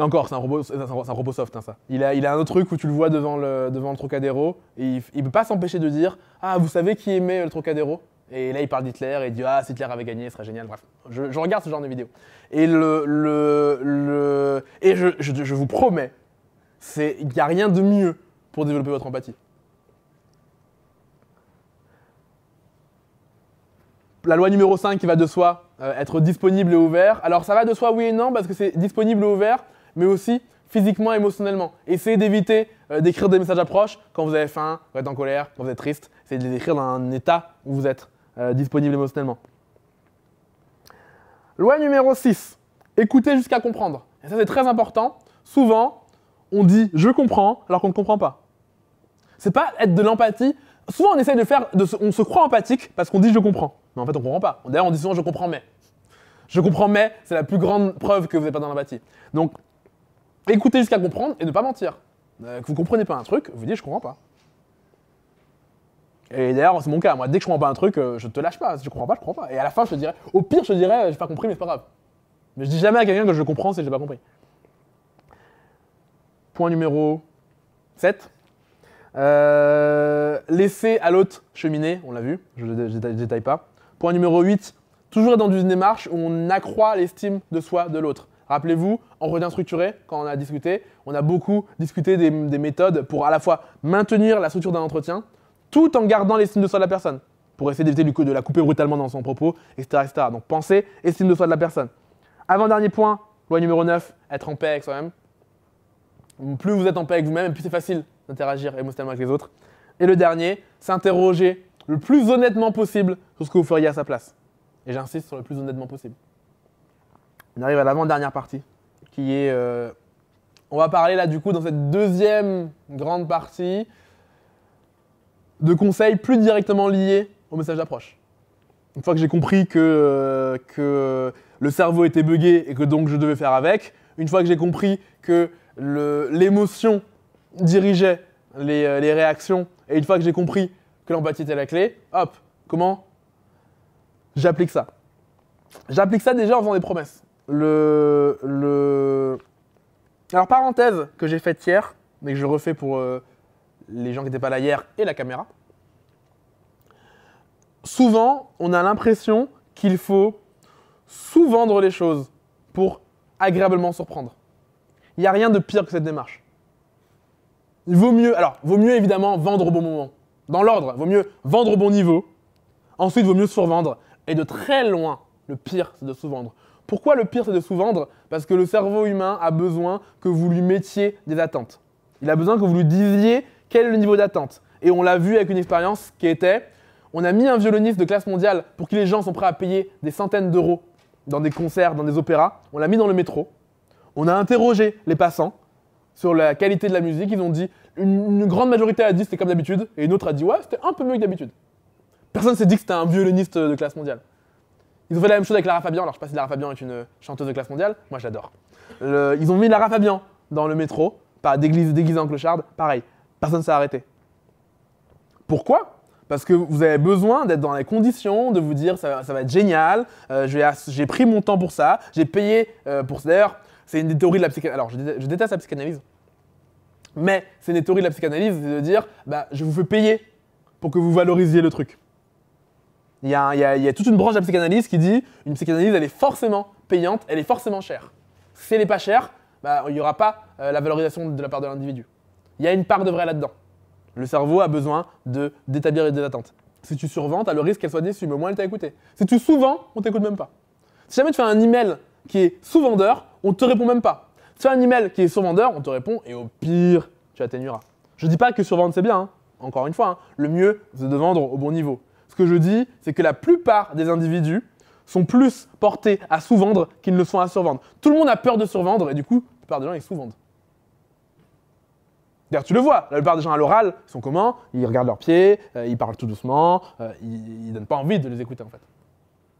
encore, c'est un robot, soft, hein, ça. Il a, il a un truc où tu le vois devant le, devant le Trocadéro, et il ne peut pas s'empêcher de dire Ah, vous savez qui aimait le Trocadéro Et là, il parle d'Hitler et il dit Ah, si Hitler avait gagné, ce serait génial. Bref, je, regarde ce genre de vidéos. Et, le, et je, vous promets, il n'y a rien de mieux pour développer votre empathie. La loi numéro 5 qui va de soi, euh, être disponible et ouvert. Alors ça va de soi, oui et non, parce que c'est disponible et ouvert mais aussi physiquement, émotionnellement. Essayez d'éviter euh, d'écrire des messages à proches quand vous avez faim, quand vous êtes en colère, quand vous êtes triste. Essayez de les écrire dans un état où vous êtes euh, disponible émotionnellement. Loi numéro 6. Écouter jusqu'à comprendre. Et ça, c'est très important. Souvent, on dit je comprends alors qu'on ne comprend pas. C'est pas être de l'empathie. Souvent, on essaye de faire. on se croit empathique parce qu'on dit je comprends. Mais en fait, on ne comprend pas. D'ailleurs, on dit souvent je comprends mais. Je comprends mais, c'est la plus grande preuve que vous n'êtes pas dans l'empathie. Donc, Écoutez jusqu'à comprendre et ne pas mentir. Euh, que vous comprenez pas un truc, vous dites je comprends pas. Et d'ailleurs, c'est mon cas. Moi, dès que je comprends pas un truc, euh, je te lâche pas. Si je comprends pas, je comprends pas. Et à la fin, je te dirais, au pire, je te dirais, euh, j'ai pas compris, mais c'est pas grave. Mais je dis jamais à quelqu'un que je comprends si j'ai pas compris. Point numéro 7. laisser à l'autre cheminer, on l'a vu, je ne détaille pas. Point numéro 8, toujours dans une démarche où on accroît l'estime de soi de l'autre. Rappelez-vous, en revient structuré, quand on a discuté, on a beaucoup discuté des, méthodes pour à la fois maintenir la structure d'un entretien, tout en gardant l'estime de soi de la personne, pour essayer d'éviter de la couper brutalement dans son propos, etc. etc. Donc pensez, estime de soi de la personne. Avant-dernier point, loi numéro 9, être en paix avec soi-même. Plus vous êtes en paix avec vous-même, plus c'est facile d'interagir émotionnellement avec les autres. Et le dernier, s'interroger le plus honnêtement possible sur ce que vous feriez à sa place. Et j'insiste sur le plus honnêtement possible. On arrive à l'avant-dernière partie, qui est... Euh, on va parler là du coup dans cette deuxième grande partie de conseils plus directement liés au message d'approche. Une fois que j'ai compris que, euh, que le cerveau était buggé et que donc je devais faire avec, une fois que j'ai compris que l'émotion dirigeait les, euh, les, réactions, et une fois que j'ai compris que l'empathie était la clé, hop, comment j'applique ça J'applique ça déjà en faisant des promesses le, le... Alors, parenthèse que j'ai faite hier, mais que je refais pour euh, les gens qui n'étaient pas là hier et la caméra. Souvent, on a l'impression qu'il faut sous-vendre les choses pour agréablement surprendre. Il n'y a rien de pire que cette démarche. Il vaut mieux, alors, vaut mieux évidemment vendre au bon moment. Dans l'ordre, vaut mieux vendre au bon niveau. Ensuite, vaut mieux survendre. Et de très loin, le pire, c'est de sous-vendre. Pourquoi le pire, c'est de sous-vendre Parce que le cerveau humain a besoin que vous lui mettiez des attentes. Il a besoin que vous lui disiez quel est le niveau d'attente. Et on l'a vu avec une expérience qui était, on a mis un violoniste de classe mondiale pour qui les gens sont prêts à payer des centaines d'euros dans des concerts, dans des opéras. On l'a mis dans le métro. On a interrogé les passants sur la qualité de la musique. Ils ont dit, une, grande majorité a dit c'était comme d'habitude, et une autre a dit ouais, c'était un peu mieux que d'habitude. Personne ne s'est dit que c'était un violoniste de classe mondiale. Ils ont fait la même chose avec Lara Fabian. Alors, je sais pas si Lara Fabian est une chanteuse de classe mondiale. Moi, je l'adore. Ils ont mis Lara Fabian dans le métro, pas déguisée en clochard. Pareil, personne s'est arrêté. Pourquoi parce que vous avez besoin d'être dans les conditions, de vous dire ça, va être génial, euh, j'ai pris mon temps pour ça, j'ai payé euh, pour ça. D'ailleurs, c'est une théorie de la psychanalyse. Alors, je, déteste la psychanalyse, mais c'est une des de la psychanalyse, de dire bah, je vous fais payer pour que vous valorisiez le truc. Il y, a, toute une branche de la psychanalyse qui dit une psychanalyse, elle est forcément payante, elle est forcément chère. Si elle n'est pas chère, bah, il n'y aura pas euh, la valorisation de la part de l'individu. Il y a une part de vrai là-dedans. Le cerveau a besoin de, d'établir des attentes. Si tu survends, tu as le risque qu'elle soit déçue, mais au moins elle t'a écouté. Si tu sous-vends, on t'écoute même pas. Si jamais tu fais un email qui est sous-vendeur, on te répond même pas. Si tu fais un email qui est sous-vendeur, on te répond et au pire, tu atténueras. Je ne dis pas que survendre c'est bien, hein. encore une fois. Hein. Le mieux, c'est de vendre au bon niveau que je dis, c'est que la plupart des individus sont plus portés à sous-vendre qu'ils ne le sont à survendre. Tout le monde a peur de survendre et du coup, la plupart des gens, ils sous-vendent. D'ailleurs, tu le vois, la plupart des gens à l'oral, ils sont comment Ils regardent leurs pieds, euh, ils parlent tout doucement, euh, ils, donnent pas envie de les écouter en fait.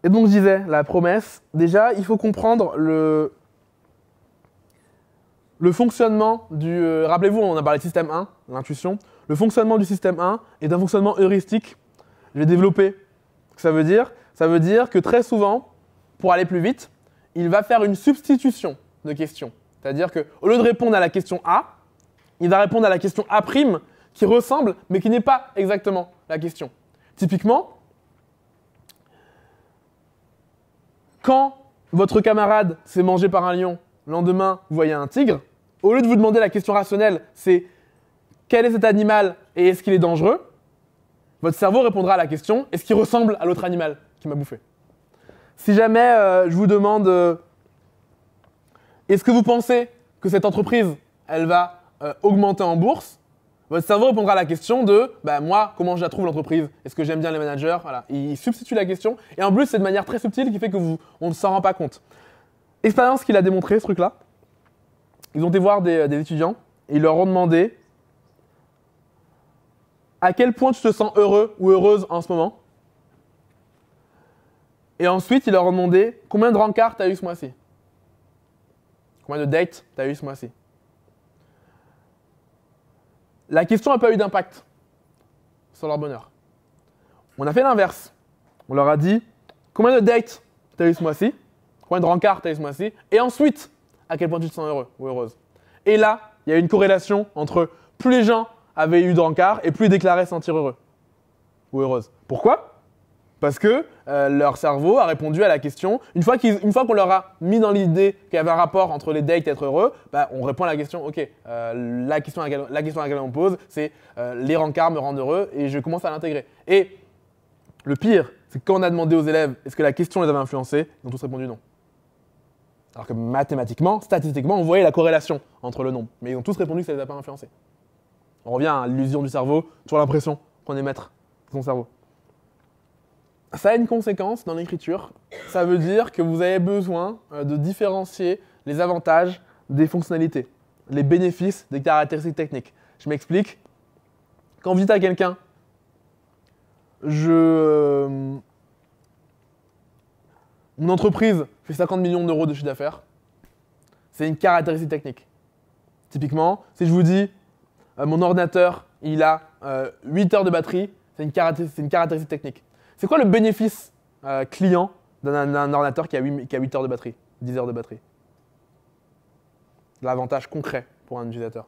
Et donc, je disais, la promesse, déjà, il faut comprendre le, le fonctionnement du. Euh, rappelez-vous, on a parlé de système 1, l'intuition. Le fonctionnement du système 1 est un fonctionnement heuristique je vais développer. Ça veut dire, ça veut dire que très souvent, pour aller plus vite, il va faire une substitution de questions. C'est-à-dire qu'au lieu de répondre à la question A, il va répondre à la question A' qui ressemble mais qui n'est pas exactement la question. Typiquement, quand votre camarade s'est mangé par un lion, le lendemain vous voyez un tigre, au lieu de vous demander la question rationnelle, c'est quel est cet animal et est-ce qu'il est dangereux votre cerveau répondra à la question est-ce qu'il ressemble à l'autre animal qui m'a bouffé Si jamais euh, je vous demande euh, est-ce que vous pensez que cette entreprise, elle va euh, augmenter en bourse votre cerveau répondra à la question de bah, moi, comment je la trouve l'entreprise Est-ce que j'aime bien les managers Voilà, il substitue la question. Et en plus, c'est de manière très subtile qui fait que vous, on ne s'en rend pas compte. Expérience qu'il a démontré ce truc-là. Ils ont été voir des, des étudiants et ils leur ont demandé à quel point tu te sens heureux ou heureuse en ce moment. Et ensuite, il leur a demandé combien de rencarts tu as eu ce mois-ci Combien de dates tu as eu ce mois-ci La question n'a pas eu d'impact sur leur bonheur. On a fait l'inverse. On leur a dit combien de dates tu as eu ce mois-ci Combien de rencarts tu as eu ce mois-ci Et ensuite, à quel point tu te sens heureux ou heureuse. Et là, il y a une corrélation entre plus les gens avait eu de rencard, et plus déclaré déclaraient sentir heureux ou heureuse. Pourquoi Parce que euh, leur cerveau a répondu à la question. Une fois qu'on leur a mis dans l'idée qu'il y avait un rapport entre les dates et être heureux, bah, on répond à la question ok, euh, la, question à laquelle, la question à laquelle on pose, c'est euh, les rencarts me rendent heureux et je commence à l'intégrer. Et le pire, c'est quand on a demandé aux élèves est-ce que la question les avait influencés ils ont tous répondu non. Alors que mathématiquement, statistiquement, on voyait la corrélation entre le nombre. Mais ils ont tous répondu que ça ne les a pas influencés. On revient à l'illusion du cerveau, toujours l'impression qu'on est maître de son cerveau. Ça a une conséquence dans l'écriture. Ça veut dire que vous avez besoin euh, de différencier les avantages des fonctionnalités, les bénéfices des caractéristiques techniques. Je m'explique. Quand vous dites à quelqu'un, je. Euh, mon entreprise fait 50 millions d'euros de chiffre d'affaires, c'est une caractéristique technique. Typiquement, si je vous dis, euh, mon ordinateur, il a 8 euh, heures de batterie, c'est une, caractéristique technique. C'est quoi le bénéfice euh, client d'un ordinateur qui a, 8, heures de batterie, 10 heures de batterie L'avantage concret pour un utilisateur.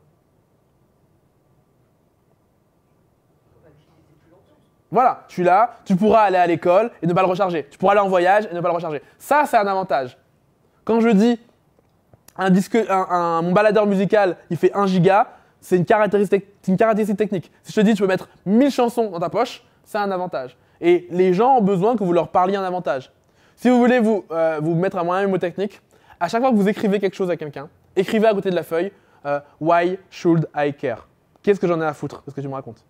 Voilà, tu là, tu pourras aller à l'école et ne pas le recharger. Tu pourras aller en voyage et ne pas le recharger. Ça, c'est un avantage. Quand je dis un disque, un, mon baladeur musical, il fait 1 giga, c'est une, caractéristique, technique. Si je te dis tu peux mettre 1000 chansons dans ta poche, c'est un avantage. Et les gens ont besoin que vous leur parliez un avantage. Si vous voulez vous, mettre euh, vous mettre un moyen technique, à chaque fois que vous écrivez quelque chose à quelqu'un, écrivez à côté de la feuille euh, Why should I care Qu'est-ce que j'en ai à foutre de ce que tu me racontes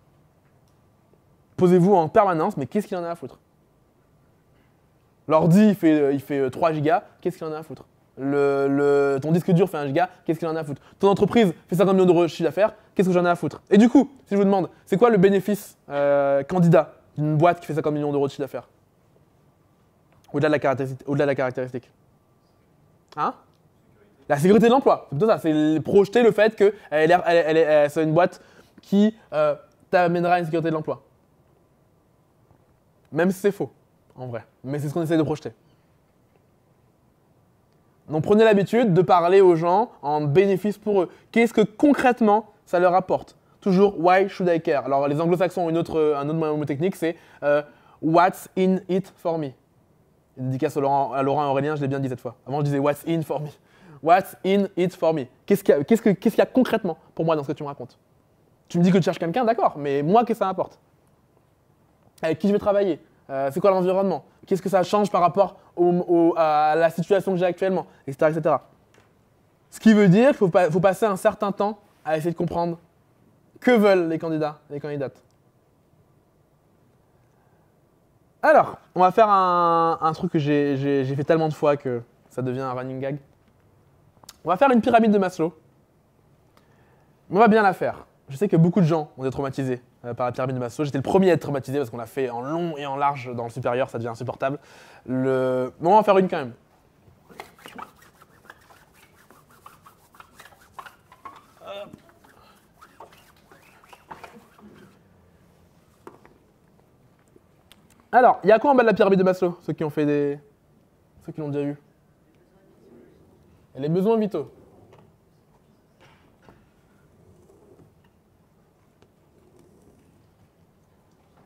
Posez-vous en permanence, mais qu'est-ce qu'il en a à foutre L'ordi, il fait, euh, il fait 3 gigas, qu'est-ce qu'il en a à foutre le, ton disque dur fait un giga, qu'est-ce qu'il en a à foutre Ton entreprise fait 50 millions d'euros de chiffre d'affaires, qu'est-ce que j'en ai à foutre Et du coup, si je vous demande, c'est quoi le bénéfice euh, candidat d'une boîte qui fait 50 millions d'euros de chiffre d'affaires Au-delà de la caractéristique. Au-delà de la caractéristique. Hein la sécurité de l'emploi, c'est plutôt ça, c'est projeter le fait que elle, elle, c'est une boîte qui euh, t'amènera à une sécurité de l'emploi. Même si c'est faux, en vrai. Mais c'est ce qu'on essaie de projeter. Donc prenez l'habitude de parler aux gens en bénéfice pour eux. Qu'est-ce que concrètement ça leur apporte Toujours why should I care Alors les anglo-saxons ont un autre mot technique, c'est euh, what's in it for me Une dédicace à Laurent, à Aurélien, je l'ai bien dit cette fois. Avant je disais what's in for me. What's in it for me Qu'est-ce qu'il y, y, a concrètement pour moi dans ce que tu me racontes Tu me dis que tu cherches quelqu'un, d'accord, mais moi, qu'est-ce que ça m'apporte Avec qui je vais travailler euh, c'est quoi l'environnement, qu'est-ce que ça change par rapport au, à la situation que j'ai actuellement, etc., etc. Ce qui veut dire qu'il faut, passer un certain temps à essayer de comprendre que veulent les candidats, les candidates. Alors, on va faire un, un truc que j'ai fait tellement de fois que ça devient un running gag. On va faire une pyramide de Maslow. On va bien la faire. Je sais que beaucoup de gens ont été traumatisés euh, par la pyramide de Maslow. J'étais le premier à être traumatisé parce qu'on l'a fait en long et en large dans le supérieur, ça devient insupportable. Le... on va en faire une quand même. Alors, il y a quoi en bas de la pyramide de Maslow Ceux qui ont fait des. Ceux qui l'ont déjà eu. les besoins vitaux.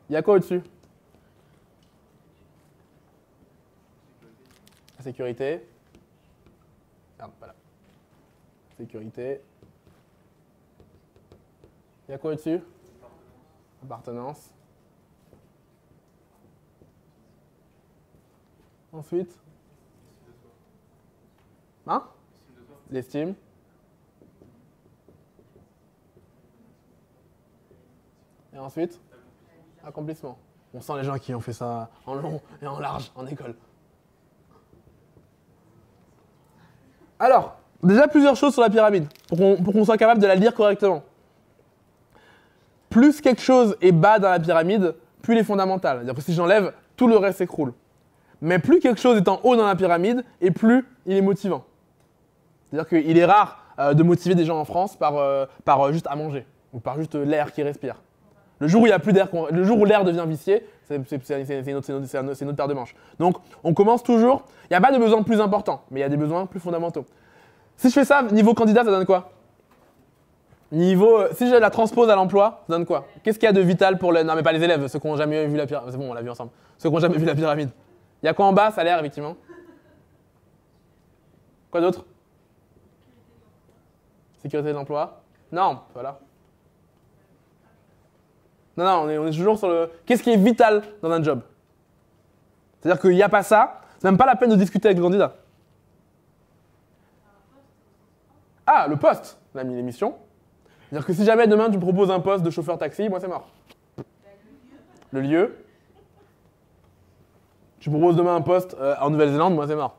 Il y a quoi au-dessus Sécurité. Ah, Sécurité. Il y a quoi au-dessus Appartenance. Ensuite Hein L'estime. Et ensuite accomplissement. On sent les gens qui ont fait ça en long et en large, en école. Alors, déjà plusieurs choses sur la pyramide, pour qu'on soit capable de la lire correctement. Plus quelque chose est bas dans la pyramide, plus il est fondamental. C'est-à-dire que si j'enlève, tout le reste s'écroule. Mais plus quelque chose est en haut dans la pyramide, et plus il est motivant. C'est-à-dire qu'il est rare euh, de motiver des gens en France par, euh, par euh, juste à manger, ou par juste l'air qu'ils respirent. Le jour où il y a plus d'air, le jour où l'air devient vicié, c'est une, autre paire de manches. Donc, on commence toujours. Il n'y a pas de besoin plus important, mais il y a des besoins plus fondamentaux. Si je fais ça, niveau candidat, ça donne quoi Niveau, euh, si je la transpose à l'emploi, ça donne quoi Qu'est-ce qu'il y a de vital pour les, non mais pas les élèves, ceux qui n'ont jamais vu la pyramide. C'est bon, on l'a vu ensemble. Ceux qui n'ont jamais vu la pyramide. Il y a quoi en bas l'air, effectivement. Quoi d'autre Sécurité d'emploi Non. voilà. Non, non, on est, toujours sur le. Qu'est-ce qui est vital dans un job C'est-à-dire qu'il n'y a pas ça, c'est même pas la peine de discuter avec le candidat. Ah, le poste On l'émission. C'est-à-dire que si jamais demain tu proposes un poste de chauffeur taxi, moi c'est mort. Le lieu. Tu proposes demain un poste euh, en Nouvelle-Zélande, moi c'est mort.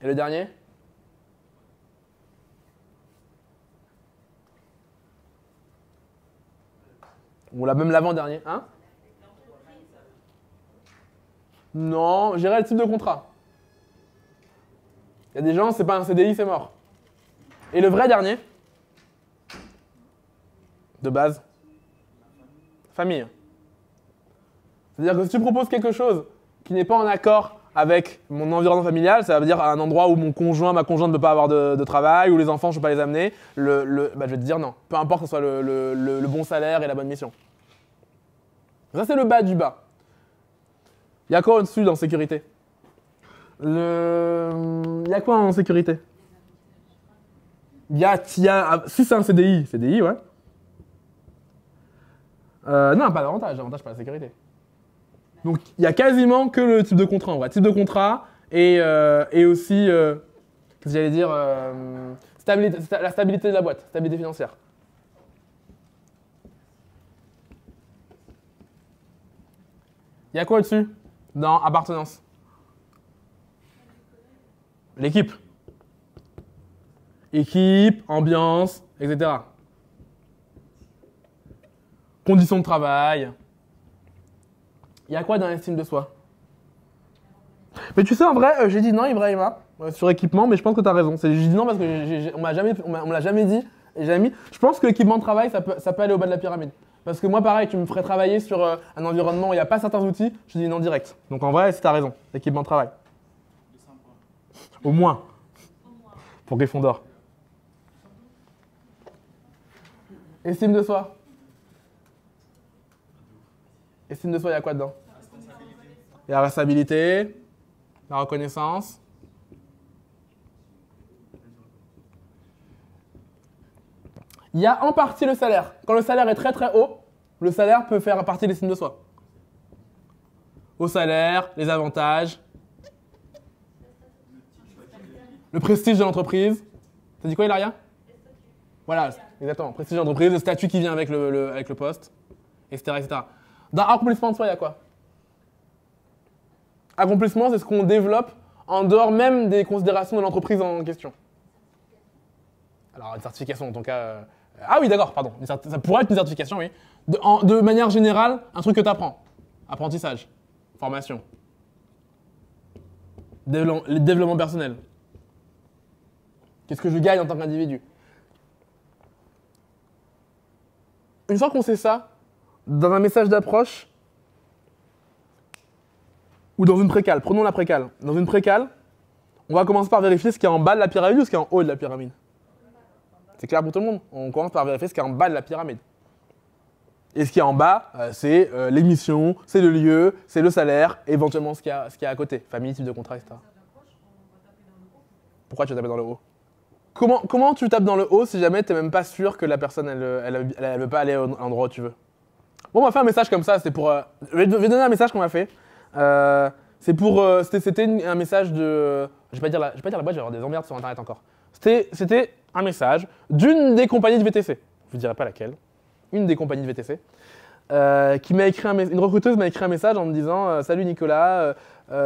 Et le dernier Ou même l'avant-dernier. Hein non, gérer le type de contrat. Il y a des gens, c'est pas un CDI, c'est mort. Et le vrai dernier De base Famille. C'est-à-dire que si tu proposes quelque chose qui n'est pas en accord avec mon environnement familial, ça veut dire à un endroit où mon conjoint, ma conjointe ne peut pas avoir de, travail, où les enfants, je ne peux pas les amener, le, bah, je vais te dire non. Peu importe que ce soit le, bon salaire et la bonne mission. Ça, c'est le bas du bas. Il y a quoi au-dessus sécurité sécurité Il y a quoi en sécurité Il y a, si c'est un CDI, CDI, ouais. Euh, non, pas d'avantage, Avantage pas la sécurité. Donc il n'y a quasiment que le type de contrat en vrai. Type de contrat et, euh, aussi, euh, dire, euh, la stabilité de la boîte, stabilité financière. Il y a quoi dessus dans appartenance L'équipe. Équipe, ambiance, etc. Conditions de travail, il y a quoi dans l'estime de soi Mais tu sais, en vrai, euh, j'ai dit non, Ibrahima, sur équipement, mais je pense que tu as raison. J'ai dit non parce que ne on m'a jamais, me l'a jamais dit. et mis. Je pense que l'équipement de travail, ça peut, ça aller au bas de la pyramide. Parce que moi, pareil, tu me ferais travailler sur euh, un environnement où il n'y a pas certains outils, je dis non direct. Donc en vrai, c'est as raison, l'équipement de travail. Au moins. Pour Gryffondor. Estime de soi. Et signes de soi, il y a quoi dedans Il y a la stabilité, la reconnaissance. Il y a en partie le salaire. Quand le salaire est très très haut, le salaire peut faire partie des signes de soi. Au salaire, les avantages, le prestige de l'entreprise. Ça dit quoi, rien Voilà, exactement. Prestige de l'entreprise, le statut qui vient avec le, avec le poste, etc., etc. Dans accomplissement de soi, il y a quoi Accomplissement, c'est ce qu'on développe en dehors même des considérations de l'entreprise en question. Alors, une certification, en tout cas. Euh, ah oui, d'accord, pardon. Ça pourrait être une certification, oui. De, de manière générale, un truc que tu apprends apprentissage, formation, développement personnel. Qu'est-ce que je gagne en tant qu'individu Une fois qu'on sait ça, dans un message d'approche ou dans une précale. Prenons la précale. Dans une précale, on va commencer par vérifier ce qui est en bas de la pyramide ou ce qui est en haut de la pyramide. C'est clair pour tout le monde On commence par vérifier ce qui est en bas de la pyramide. Et ce qui est en bas, euh, c'est euh, l'émission, c'est le lieu, c'est le salaire, éventuellement ce qu'il y, a à côté, famille, type de contrat, etc. Pourquoi tu vas dans le haut comment, comment tu tapes dans le haut si jamais tu n'es même pas sûr que la personne, ne veut pas aller à l'endroit où tu veux Bon, on m'a fait un message comme ça, c'est pour. Euh, je vais donner un message qu'on m'a fait. Euh, c'est pour. Euh, c'était un message de. Je vais pas dire je vais pas dire la boîte, je vais avoir des emmerdes sur internet encore. C'était un message d'une des compagnies de VTC. Je vous dirai pas laquelle. Une des compagnies de VTC. qui m'a écrit une recruteuse m'a écrit un message en me disant Salut Nicolas,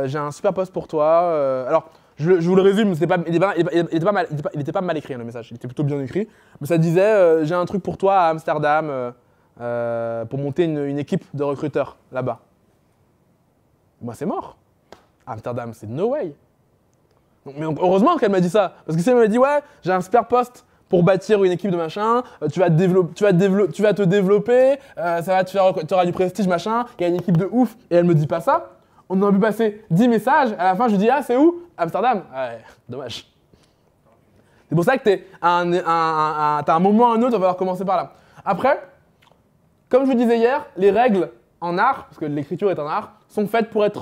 j'ai un super poste pour toi. alors, je, vous le résume, pas, il n'était pas, mal écrit hein, le message, il était plutôt bien écrit. Mais ça disait J'ai un truc pour toi à Amsterdam. Euh, pour monter une, équipe de recruteurs là-bas. Moi, c'est mort. Amsterdam, c'est no way. mais heureusement qu'elle m'a dit ça. Parce que si elle m'a dit, ouais, j'ai un spare poste pour bâtir une équipe de machin, euh, tu, vas te développer, tu, vas développer, ça va te faire, tu auras du prestige, machin, il y a une équipe de ouf, et elle me dit pas ça, on a pu passer 10 messages, à la fin je lui dis ah c'est où Amsterdam Ouais, dommage. C'est pour ça que t'es un, un, moment ou un autre, on va recommencer par là. Après, comme je vous disais hier, les règles en art, parce que l'écriture est un art, sont faites pour être,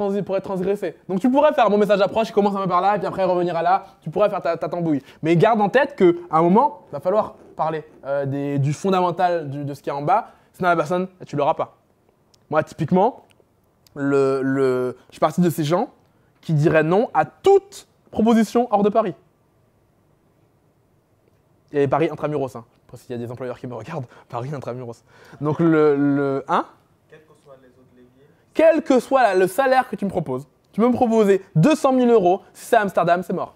transgressées. Donc tu pourrais faire mon message approche, je commence un peu par là, et puis après revenir à là, tu pourrais faire ta, tambouille. Mais garde en tête qu'à un moment, il va falloir parler euh, du fondamental du, de ce qui est en bas, sinon la personne, tu l'auras pas. Moi, typiquement, le, je suis parti de ces gens qui diraient non à toute proposition hors de Paris. Et Paris intramuros. Hein. Parce qu'il y a des employeurs qui me regardent, Paris intramuros. Donc le, le 1. Hein? Quel que soit le salaire que tu me proposes, tu peux me proposer 200 000 euros, si c'est Amsterdam, c'est mort.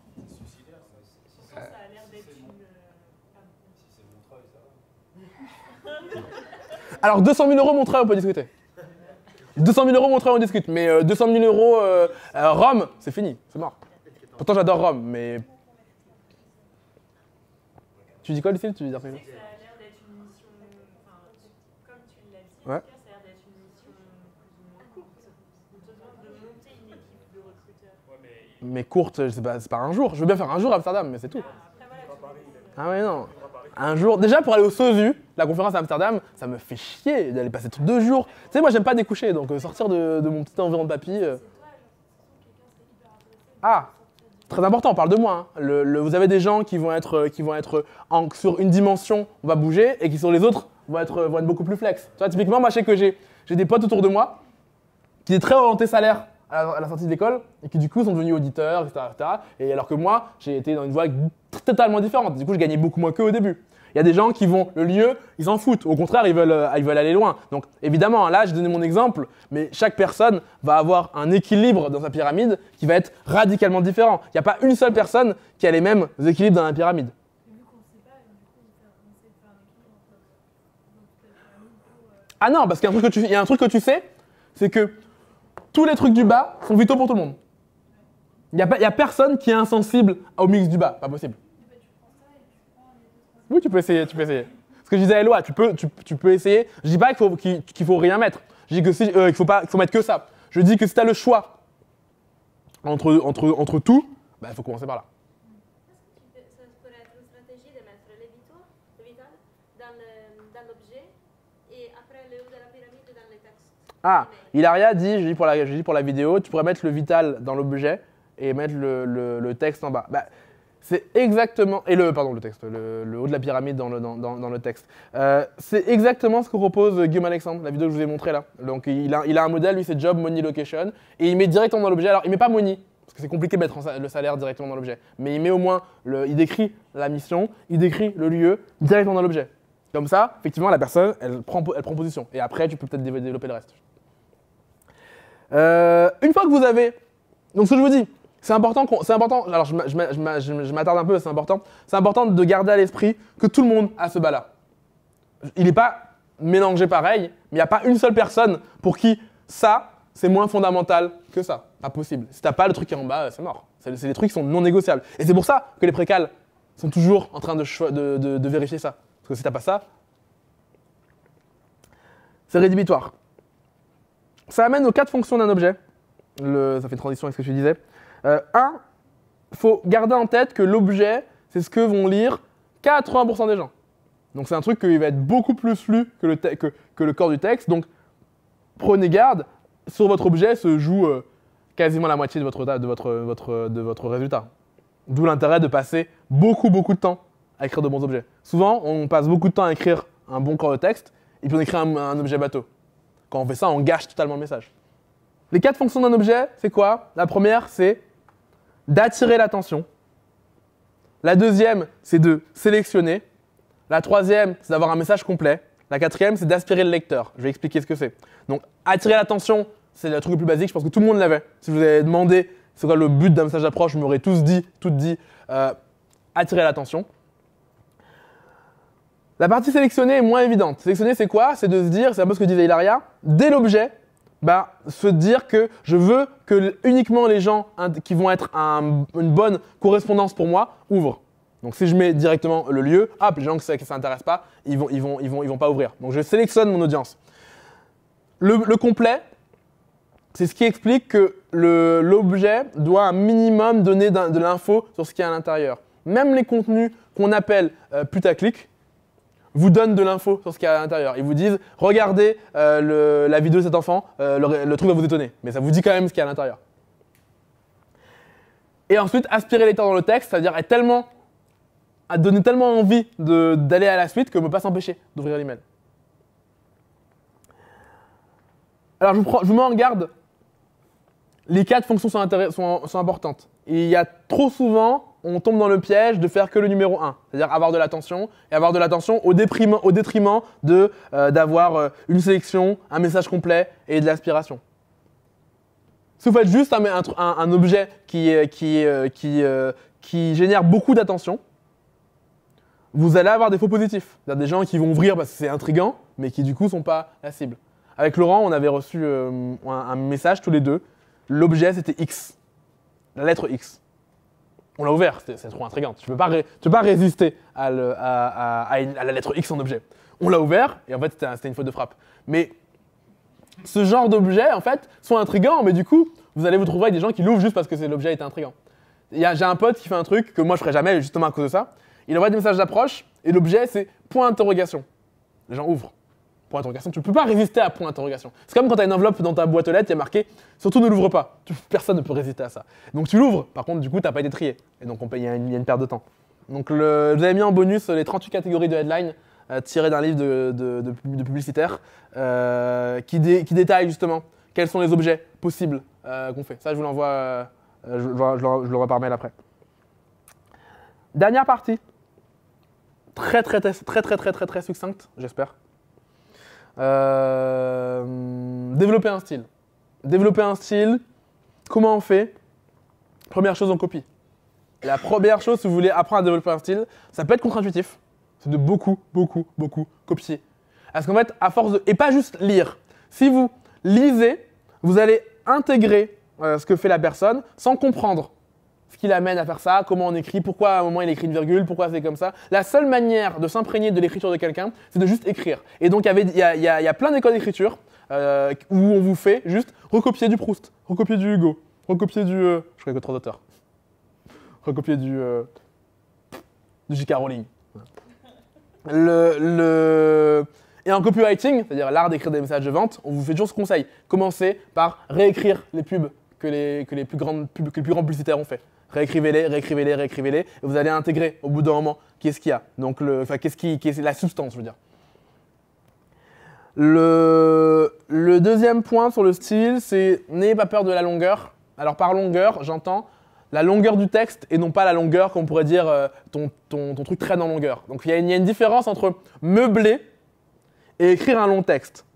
Alors 200 000 euros Montreuil, on peut discuter. 200 000 euros Montreuil, on discute. Mais 200 euh, 000 euros euh, euh, Rome, c'est fini, c'est mort. Pourtant j'adore Rome, mais tu dis quoi, Lucille Tu dis après. Ça a l'air d'être une mission. Enfin, comme tu l'as dit, ouais. ça a l'air d'être une mission plus ou moins courte. On te demande de monter une équipe de recruteurs. mais... courte, c'est pas, un jour. Je veux bien faire un jour à Amsterdam, mais c'est tout. Ah, après, ah non. Un jour, déjà pour aller au SOSU, la conférence à Amsterdam, ça me fait chier d'aller passer deux jours. Tu sais, moi j'aime pas découcher, donc euh, sortir de, mon petit environnement de papy. Euh. Ah très important, on parle de moi. Hein. Le, vous avez des gens qui vont être, euh, qui vont être euh, sur une dimension, on va bouger, et qui sur les autres vont être, euh, vont être beaucoup plus flex. Tu vois, typiquement, moi, je sais que j'ai des potes autour de moi qui est très orienté salaire à la, sortie de l'école, et qui du coup sont devenus auditeurs, etc. et alors que moi, j'ai été dans une voie totalement différente. Du coup, je gagnais beaucoup moins qu'eux au début. Il y a des gens qui vont, le lieu, ils en foutent. Au contraire, ils veulent, euh, ils veulent aller loin. Donc évidemment, là, je donnais mon exemple, mais chaque personne va avoir un équilibre dans sa pyramide qui va être radicalement différent. Il n'y a pas une seule personne qui a les mêmes équilibres dans la pyramide. Ah non, parce qu'il y, y a un truc que tu sais, c'est que tous les trucs du bas sont vitaux pour tout le monde. Il n'y a, a, personne qui est insensible au mix du bas, pas possible. Oui, tu peux essayer, tu peux essayer. Ce que je disais Eloi, tu peux, tu, peux essayer. Je dis pas qu'il faut, qu'il, faut rien mettre. Je dis que si, euh, faut pas, faut mettre que ça. Je dis que si tu as le choix entre, entre, entre tout, il bah, faut commencer par là. Ah, Ilaria dit, je dis, pour la, je dis pour la vidéo, tu pourrais mettre le vital dans l'objet et mettre le, le, texte en bas. Bah, c'est exactement. Et le, pardon, le texte, le, haut de la pyramide dans le, dans, dans, le texte. Euh, c'est exactement ce que propose Guillaume Alexandre, la vidéo que je vous ai montrée là. Donc il a, il a un modèle, lui c'est job, money, location, et il met directement dans l'objet. Alors il met pas money, parce que c'est compliqué de mettre le salaire directement dans l'objet, mais il met au moins, le, il décrit la mission, il décrit le lieu directement dans l'objet. Comme ça, effectivement, la personne, elle prend, elle position. Et après, tu peux peut-être développer le reste. Euh, une fois que vous avez. Donc ce que je vous dis, c'est important, c'est important, alors je, m'attarde un peu, c'est important. C'est important de garder à l'esprit que tout le monde a ce bas-là. Il n'est pas mélangé pareil, mais il n'y a pas une seule personne pour qui ça, c'est moins fondamental que ça. Pas possible. Si t'as pas le truc qui est en bas, c'est mort. C'est des trucs qui sont non négociables. Et c'est pour ça que les précales sont toujours en train de, de, vérifier ça. Parce que si t'as pas ça, c'est rédhibitoire. Ça amène aux quatre fonctions d'un objet. Le, ça fait une transition avec ce que je disais. Euh, un, faut garder en tête que l'objet, c'est ce que vont lire 80% des gens. Donc c'est un truc qui va être beaucoup plus lu que le, corps du texte. Donc prenez garde, sur votre objet se joue euh, quasiment la moitié de votre, de de votre résultat. D'où l'intérêt de passer beaucoup, beaucoup de temps à écrire de bons objets. Souvent, on passe beaucoup de temps à écrire un bon corps de texte, et puis on écrit un, un objet bateau. Quand on fait ça, on gâche totalement le message. Les quatre fonctions d'un objet, c'est quoi La première, c'est d'attirer l'attention. La deuxième, c'est de sélectionner. La troisième, c'est d'avoir un message complet. La quatrième, c'est d'aspirer le lecteur. Je vais expliquer ce que c'est. Donc, attirer l'attention, c'est le truc le plus basique. Je pense que tout le monde l'avait. Si vous avez demandé c'est quoi le but d'un message d'approche, je m'aurais tous dit, toutes dit, euh, attirer l'attention. La partie sélectionnée est moins évidente. Sélectionner, c'est quoi C'est de se dire, c'est un peu ce que disait Hilaria, dès l'objet, bah, se dire que je veux que uniquement les gens qui vont être une bonne correspondance pour moi ouvrent. Donc si je mets directement le lieu, ah, les gens qui ne s'intéressent pas, ils vont, ils, vont, ils, vont, ils vont pas ouvrir. Donc je sélectionne mon audience. Le, complet, c'est ce qui explique que l'objet doit un minimum donner de l'info sur ce qu'il y a à l'intérieur. Même les contenus qu'on appelle euh, putaclic, vous donnent de l'info sur ce qu'il y a à l'intérieur. Ils vous disent, regardez euh, la vidéo de cet enfant, euh, le, truc va vous étonner. Mais ça vous dit quand même ce qu'il y a à l'intérieur. Et ensuite, aspirer les temps dans le texte, c'est-à-dire être tellement, à donner tellement envie d'aller à la suite que ne peut pas s'empêcher d'ouvrir l'email. Alors, je vous, mets en garde. Les quatre fonctions sont, sont, sont importantes. Et il y a trop souvent on tombe dans le piège de faire que le numéro 1, c'est-à-dire avoir de l'attention et avoir de l'attention au, détriment, de euh, d'avoir euh, une sélection, un message complet et de l'aspiration. Si vous faites juste un, un, objet qui, qui, euh, qui, qui génère beaucoup d'attention, vous allez avoir des faux positifs, cest des gens qui vont ouvrir parce que c'est intrigant, mais qui du coup sont pas la cible. Avec Laurent, on avait reçu un message tous les deux. L'objet c'était X, la lettre X on l'a ouvert, c'est trop intrigant. Tu ne peux, pas résister à, la lettre X en objet. On l'a ouvert, et en fait, c'était une faute de frappe. Mais ce genre d'objet, en fait, soit intrigants, mais du coup, vous allez vous trouver avec des gens qui l'ouvrent juste parce que l'objet est intrigant. J'ai un pote qui fait un truc que moi, je ne ferais jamais, justement à cause de ça. Il envoie des messages d'approche, et l'objet, c'est point d'interrogation. Les gens ouvrent tu ne Tu peux pas résister à point d'interrogation. C'est comme quand tu as une enveloppe dans ta boîte aux lettres, il marqué surtout ne l'ouvre pas. Personne ne peut résister à ça. Donc tu l'ouvres, par contre, du coup, tu n'as pas été trié. Et donc, il y, a une perte de temps. Donc, je vous avais mis en bonus les 38 catégories de headlines euh, tirées d'un livre de, publicitaires publicitaire euh, qui, détaille justement quels sont les objets possibles euh, qu'on fait. Ça, je vous l'envoie, je, je, par mail après. Dernière partie. très, très, très, très, très, très, très succincte, j'espère. Euh, développer un style. Développer un style, comment on fait Première chose, on copie. La première chose, si vous voulez apprendre à développer un style, ça peut être contre-intuitif. C'est de beaucoup, beaucoup, beaucoup copier. Parce qu'en fait, à force de. Et pas juste lire. Si vous lisez, vous allez intégrer euh, ce que fait la personne sans comprendre ce qui l'amène à faire ça, comment on écrit, pourquoi à un moment il écrit une virgule, pourquoi c'est comme ça. La seule manière de s'imprégner de l'écriture de quelqu'un, c'est de juste écrire. Et donc il y, a plein d'écoles d'écriture euh, où on vous fait juste recopier du Proust, recopier du Hugo, recopier du... Euh, je crois que trois auteurs. Recopier du... Euh, du J.K. Rowling. Le, le... Et en copywriting, c'est-à-dire l'art d'écrire des messages de vente, on vous fait toujours ce conseil. Commencez par réécrire les pubs que les, que les, plus, grandes, que les plus grands publicitaires ont fait réécrivez-les, réécrivez-les, réécrivez-les, et vous allez intégrer au bout d'un moment qu'est-ce qu'il y a, donc le, enfin qu'est-ce qui, qu'est la substance, je veux dire. Le, deuxième point sur le style, c'est n'ayez pas peur de la longueur. Alors par longueur, j'entends la longueur du texte et non pas la longueur qu'on pourrait dire euh, ton, ton, ton, truc traîne en longueur. Donc il y, y, a une différence entre meubler et écrire un long texte.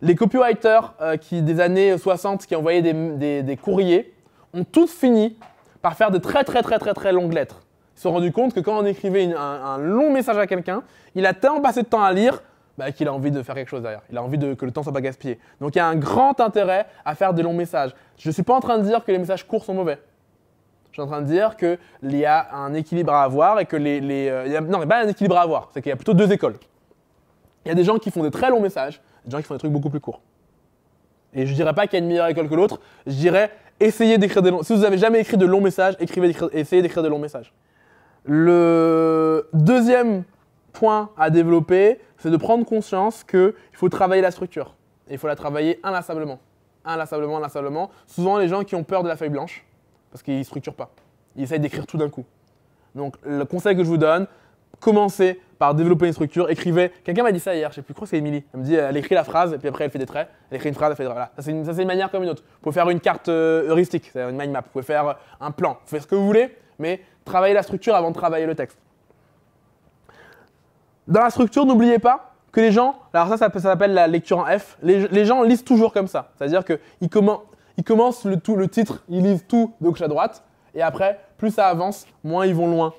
Les copywriters euh, qui, des années 60 qui envoyaient des, des, des courriers ont tous fini par faire de très très très très très longues lettres. Ils se sont rendus compte que quand on écrivait un, long message à quelqu'un, il a tellement passé de temps à lire bah, qu'il a envie de faire quelque chose derrière. Il a envie de, que le temps soit pas gaspillé. Donc il y a un grand intérêt à faire des longs messages. Je ne suis pas en train de dire que les messages courts sont mauvais. Je suis en train de dire qu'il y a un équilibre à avoir et que les. les euh, il y a, pas un équilibre à avoir, c'est qu'il y a plutôt deux écoles. Il y a des gens qui font des très longs messages, des gens qui font des trucs beaucoup plus courts. Et je dirais pas qu'il y a une meilleure école que l'autre, je dirais essayez d'écrire des longs. Si vous n'avez jamais écrit de longs messages, essayez d'écrire des longs messages. Le deuxième point à développer, c'est de prendre conscience qu'il faut travailler la structure. il faut la travailler inlassablement. Inlassablement, inlassablement. Souvent, les gens qui ont peur de la feuille blanche, parce qu'ils ne structurent pas, ils essayent d'écrire tout d'un coup. Donc, le conseil que je vous donne, commencez par développer une structure, écrivez... Quelqu'un m'a dit ça hier, je sais plus, je c'est Emily. Elle me dit, elle écrit la phrase, et puis après elle fait des traits. Elle écrit une phrase, elle fait des traits. Voilà. Ça, c'est une, manière comme une autre. Vous pouvez faire une carte euh, heuristique, c'est une mind map. Vous pouvez faire euh, un plan, vous faire ce que vous voulez, mais travaillez la structure avant de travailler le texte. Dans la structure, n'oubliez pas que les gens, alors ça, ça, s'appelle la lecture en F, les, gens lisent toujours comme ça. C'est-à-dire qu'ils ils commencent le, tout, le titre, ils lisent tout de gauche à droite, et après, plus ça avance, moins ils vont loin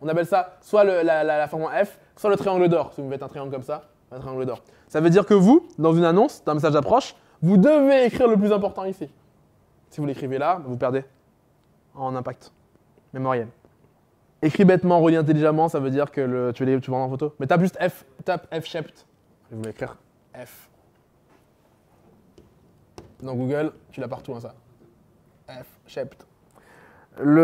on appelle ça soit la, forme F, soit le triangle d'or. Si vous mettez un triangle comme ça, un triangle d'or. Ça veut dire que vous, dans une annonce, dans un message d'approche, vous devez écrire le plus important ici. Si vous l'écrivez là, vous perdez en impact mémoriel. Écris bêtement, relis intelligemment, ça veut dire que le, tu, vas tu vas en photo. Mais tape juste F, tape F shaped. Je vais vous écrire F. Dans Google, tu l'as partout, hein, ça. F shaped. Le...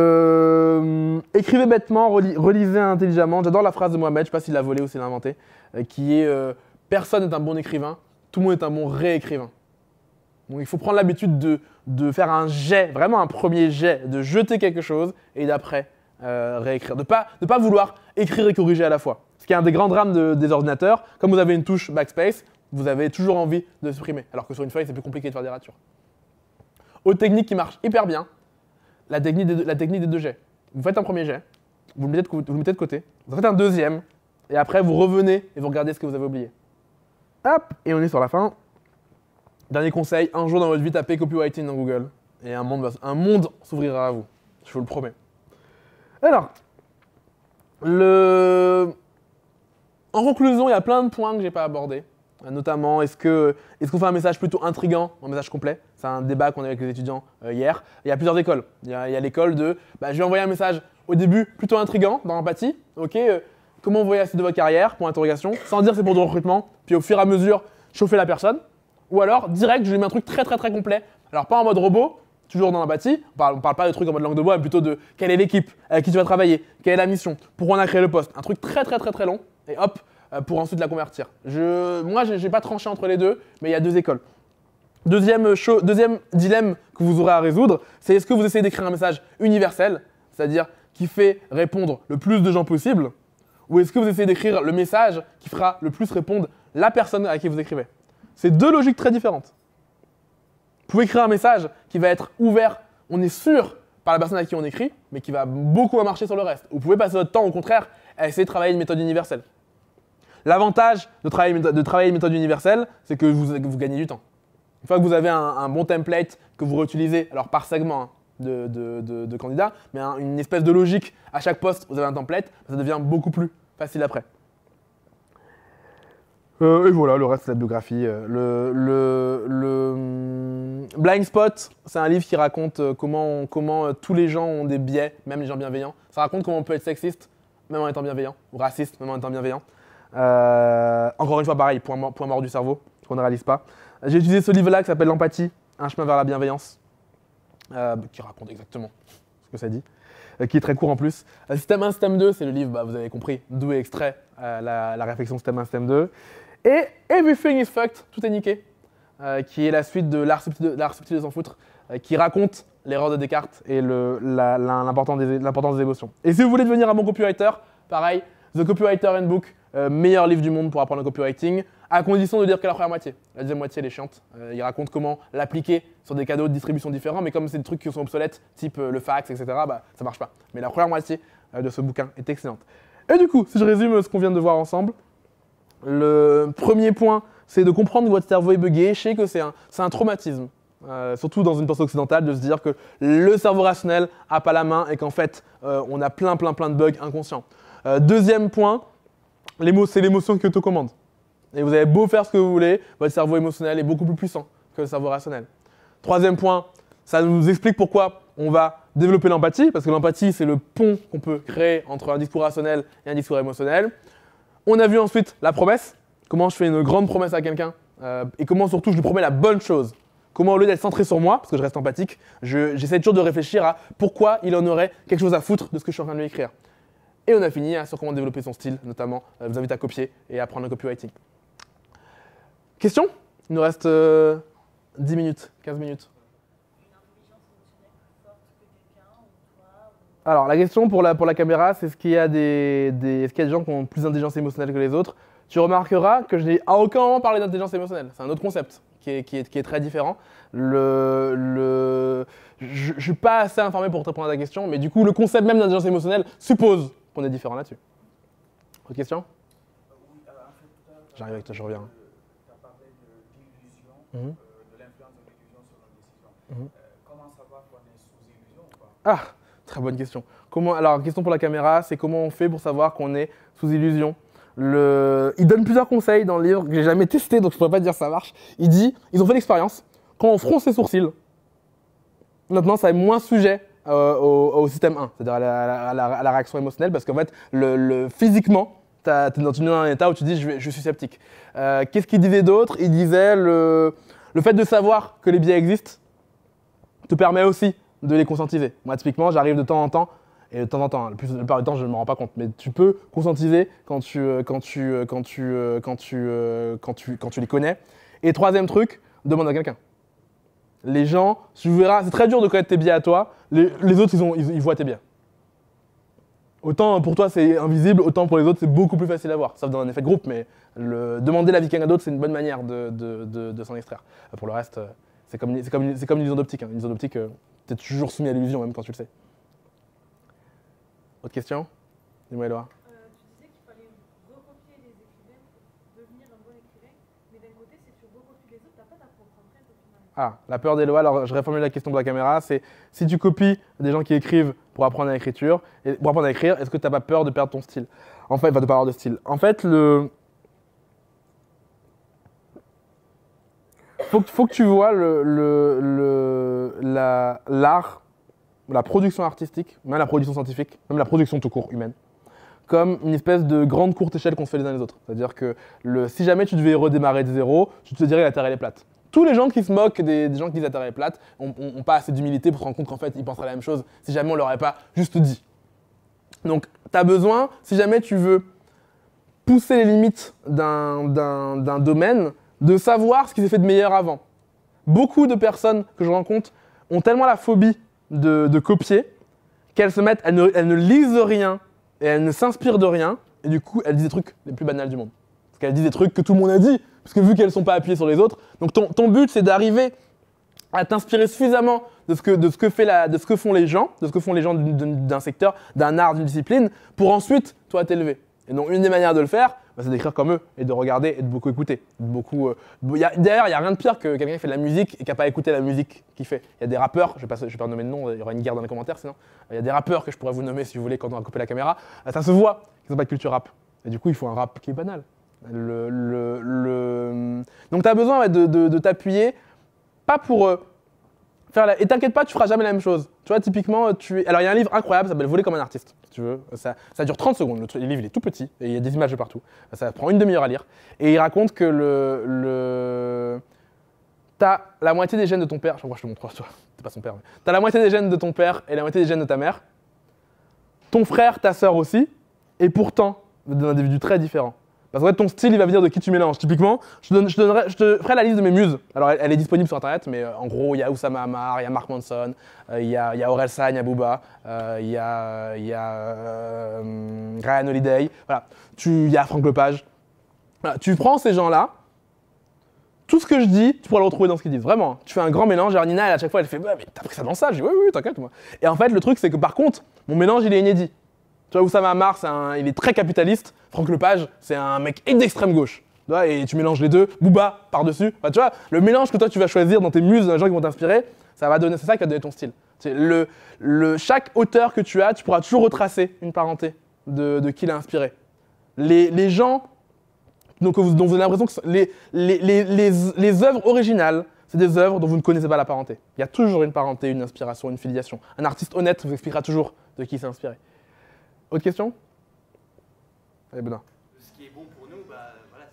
Euh, écrivez bêtement, relisez intelligemment. J'adore la phrase de Mohamed, je ne sais pas s'il l'a volée ou s'il l'a inventée, euh, qui est euh, Personne n'est un bon écrivain, tout le monde est un bon réécrivain. Donc il faut prendre l'habitude de, faire un jet, vraiment un premier jet, de jeter quelque chose et d'après réécrire. De ne pas, vouloir écrire et corriger à la fois. Ce qui est un des grands drames des ordinateurs. Comme vous avez une touche backspace, vous avez toujours envie de supprimer. Alors que sur une feuille, c'est plus compliqué de faire des ratures. Autre technique qui marche hyper bien, la technique, des deux, jets. Vous faites un premier jet, vous le, mettez de, côté, vous en faites un deuxième, et après vous revenez et vous regardez ce que vous avez oublié. Hop, et on est sur la fin. Dernier conseil, un jour dans votre vie, tapez copywriting dans Google, et un monde, s'ouvrira à vous. Je vous le promets. Alors, le... en conclusion, il y a plein de points que j'ai pas abordés. Notamment, est-ce que est-ce qu'on fait un message plutôt intrigant, un message complet c'est un débat qu'on a avec les étudiants euh, hier. Il y a plusieurs écoles. Il y a, l'école de bah, je vais envoyer un message au début plutôt intrigant dans l'empathie. Ok, euh, comment vous voyez la de votre carrière Point interrogation, sans dire c'est pour du recrutement. Puis au fur et à mesure, chauffer la personne. Ou alors, direct, je lui mets un truc très très très complet. Alors, pas en mode robot, toujours dans l'empathie. On parle, parle pas de trucs en mode langue de bois, mais plutôt de quelle est l'équipe, avec qui tu vas travailler, quelle est la mission, pourquoi on a créé le poste. Un truc très très très très long. Et hop, euh, pour ensuite la convertir. Je, moi, j'ai pas tranché entre les deux, mais il y a deux écoles. Deuxième, dilemme que vous aurez à résoudre, c'est est-ce que vous essayez d'écrire un message universel, c'est-à-dire qui fait répondre le plus de gens possible, ou est-ce que vous essayez d'écrire le message qui fera le plus répondre la personne à qui vous écrivez C'est deux logiques très différentes. Vous pouvez écrire un message qui va être ouvert, on est sûr, par la personne à qui on écrit, mais qui va beaucoup marcher sur le reste. Vous pouvez passer votre temps, au contraire, à essayer de travailler une méthode universelle. L'avantage de travailler, une méthode universelle, c'est que vous gagnez du temps. Une fois que vous avez un, bon template que vous réutilisez, alors par segment, hein, de, de, candidats, mais une espèce de logique. À chaque poste, vous avez un template, ça devient beaucoup plus facile après. Euh, et voilà, le reste de la biographie. Euh, le, hmm, Blind Spot, c'est un livre qui raconte euh, comment, tous les gens ont des biais, même les gens bienveillants. Ça raconte comment on peut être sexiste, même en étant bienveillant, ou raciste, même en étant bienveillant. encore une fois, pareil, point, point mort du cerveau, qu'on ne réalise pas. J'ai utilisé ce livre-là qui s'appelle L'empathie, un chemin vers la bienveillance, euh, qui raconte exactement ce que ça dit, euh, qui est très court en plus. système 1, Système 2, c'est le livre, bah, vous avez compris, d'où est extrait euh, la, réflexion Système 1, Système 2. Et Everything is fucked, tout est niqué, qui est la suite de L'art subtil de, s'en foutre, qui raconte l'erreur de Descartes et l'importance des, des, émotions. Et si vous voulez devenir un bon copywriter, pareil, The Copywriter Handbook, euh, meilleur livre du monde pour apprendre le copywriting, à condition de dire que la première moitié. La deuxième moitié, elle est chiante. Euh, il raconte comment l'appliquer sur des cadeaux de distribution différents, mais comme c'est des trucs qui sont obsolètes, type euh, le fax, etc., bah, ça marche pas. Mais la première moitié de ce bouquin est excellente. Et du coup, si je résume ce qu'on vient de voir ensemble, le premier point, c'est de comprendre que votre cerveau est buggé. Je sais que c'est un, un traumatisme. surtout dans une pensée occidentale, de se dire que le cerveau rationnel a pas la main et qu'en fait, on a plein, plein, plein de bugs inconscients. deuxième point, c'est l'émotion qui te commande Et vous avez beau faire ce que vous voulez, votre cerveau émotionnel est beaucoup plus puissant que le cerveau rationnel. Troisième point, ça nous explique pourquoi on va développer l'empathie, parce que l'empathie, c'est le pont qu'on peut créer entre un discours rationnel et un discours émotionnel. On a vu ensuite la promesse, comment je fais une grande promesse à quelqu'un, euh, et comment surtout je lui promets la bonne chose. Comment au lieu d'être centré sur moi, parce que je reste empathique, j'essaie toujours de réfléchir à pourquoi il en aurait quelque chose à foutre de ce que je suis en train de lui écrire. Et on a fini hein, sur comment développer son style, notamment. Je euh, vous invite à copier et à apprendre le copywriting. Question Il nous reste 10 euh, minutes, 15 minutes. Alors, la question pour la, pour la caméra, c'est est-ce qu'il y, a des, des gens qui ont plus d'intelligence émotionnelle que les autres Tu remarqueras que je n'ai à aucun moment parlé d'intelligence émotionnelle. C'est un autre concept qui est, qui est, très différent. Le, je ne suis pas assez informé pour te répondre à ta question, mais du coup, le concept même d'intelligence émotionnelle suppose on est différent là-dessus. Autre question J'arrive avec toi, je reviens. Tu as mhm. parlé de l'influence euh, de l'illusion sur mhm. euh, comment savoir qu'on est sous illusion Ah, très bonne question. Comment, alors, question pour la caméra, c'est comment on fait pour savoir qu'on est sous illusion le... Il donne plusieurs conseils dans le livre que j'ai jamais testé, donc je pourrais pas dire ça marche. Il dit, ils ont fait l'expérience. Quand on fronce ses sourcils, maintenant, ça est moins sujet euh, au, système 1, c'est-à-dire à, la, réaction émotionnelle, parce qu'en fait, le, physiquement, tu es dans un état où tu dis je, suis sceptique. Euh, qu'est-ce qu'il disait d'autre Il disait le, le fait de savoir que les biais existent te permet aussi de les conscientiser. Moi, typiquement, j'arrive de temps en temps et de temps en temps, hein, la plupart du temps, je ne me rends pas compte. Mais tu peux conscientiser quand tu, quand tu les connais. Et troisième truc, demande à quelqu'un. Les gens, tu verras, c'est très dur de connaître tes biais à toi, les, autres, ils, ont, voient tes biens. Autant pour toi c'est invisible, autant pour les autres c'est beaucoup plus facile à voir, sauf dans un effet de groupe, mais le, demander l'avis à d'autres, c'est une bonne manière de, s'en extraire. Pour le reste, euh, c'est comme, une illusion d'optique. Hein. Une illusion d'optique, euh, t'es toujours soumis à l'illusion même quand tu le sais. Autre question Dis-moi Ah, la peur des lois, alors je réformule la question de la caméra, c'est si tu copies des gens qui écrivent pour apprendre à pour apprendre à écrire, est-ce que tu n'as pas peur de perdre ton style En fait, va de pas de style. En fait, le... Faut que, tu vois le, l'art, la production artistique, même la production scientifique, même la production tout court humaine, comme une espèce de grande courte échelle qu'on se fait les uns les autres. C'est-à-dire que si jamais tu devais redémarrer de zéro, tu te dirais la Terre elle est plate tous les gens qui se moquent des, gens qui disent la Terre est plate n'ont pas assez d'humilité pour se rendre compte qu'en fait, ils penseraient la même chose si jamais on leur avait pas juste dit. Donc, tu as besoin, si jamais tu veux pousser les limites d'un domaine, de savoir ce qui s'est fait de meilleur avant. Beaucoup de personnes que je rencontre ont tellement la phobie de, copier qu'elles se mettent, ne, elles ne lisent rien et elles ne s'inspirent de rien et du coup, elles disent des trucs les plus banals du monde. Parce qu'elles disent des trucs que tout le monde a dit, parce que vu qu'elles ne sont pas appuyées sur les autres. Donc ton, ton but, c'est d'arriver à t'inspirer suffisamment de ce, que, de, ce que fait la, de ce que font les gens, de ce que font les gens d'un secteur, d'un art, d'une discipline, pour ensuite, toi, t'élever. Et donc, une des manières de le faire, bah, c'est d'écrire comme eux et de regarder et de beaucoup écouter. beaucoup, euh, D'ailleurs, il n'y a rien de pire que quelqu'un qui fait de la musique et qui n'a pas écouté la musique qu'il fait. Il y a des rappeurs, je ne vais, vais, pas nommer de nom, il y aura une guerre dans les commentaires sinon. Il y a des rappeurs que je pourrais vous nommer si vous voulez quand on va couper la caméra. Ça se voit qu'ils n'ont pas de culture rap. Et du coup, il faut un rap qui est banal. Donc tu as besoin de, t'appuyer, pas pour euh, faire la... Et t'inquiète pas, tu feras jamais la même chose. Tu vois, typiquement, euh, tu... Alors il y a un livre incroyable, ça s'appelle Voler comme un artiste, si tu veux. Ça, dure 30 secondes, le, livre il est tout petit, et il y a des images de partout. Ça prend une demi-heure à lire. Et il raconte que le... le... T'as la moitié des gènes de ton père, je crois je te montre, toi, t'es pas son père, T'as la moitié des gènes de ton père et la moitié des gènes de ta mère. Ton frère, ta sœur aussi, et pourtant, individu très différents. Parce que ton style, il va venir de qui tu mélanges. Typiquement, je, donne, je, donnerai, je te ferai la liste de mes muses. Alors, elle, est disponible sur Internet, mais euh, en gros, il y a Oussama Amar, il y a Mark Manson, euh, il y, a, y Aurel San, il y a Booba, euh, il y a, Ryan Holiday, voilà. Il y a Franck Lepage. Tu prends ces gens-là, tout ce que je dis, tu pourras le retrouver dans ce qu'ils disent. Vraiment, tu fais un grand mélange. Arnina, elle, à chaque fois, elle fait mais t'as pris ça dans ça Je dis oui, oui, t'inquiète, moi. Et en fait, le truc, c'est que par contre, mon mélange, il est inédit. Tu vois, Oussama Amar, il est très capitaliste. Franck Lepage, c'est un mec d'extrême gauche. Tu vois, et tu mélanges les deux. Booba par-dessus. tu vois, le mélange que toi tu vas choisir dans tes muses, dans les gens qui vont t'inspirer, ça va donner, c'est ça qui va donner ton style. Le, le, chaque auteur que tu as, tu pourras toujours retracer une parenté de, de qui l'a inspiré. Les, les, gens dont vous avez l'impression que les, les, les œuvres originales, c'est des œuvres dont vous ne connaissez pas la parenté. Il y a toujours une parenté, une inspiration, une filiation. Un artiste honnête vous expliquera toujours de qui s'est inspiré. Autre question Allez, Benoît. Ce qui est bon pour nous, bah, ça, va être,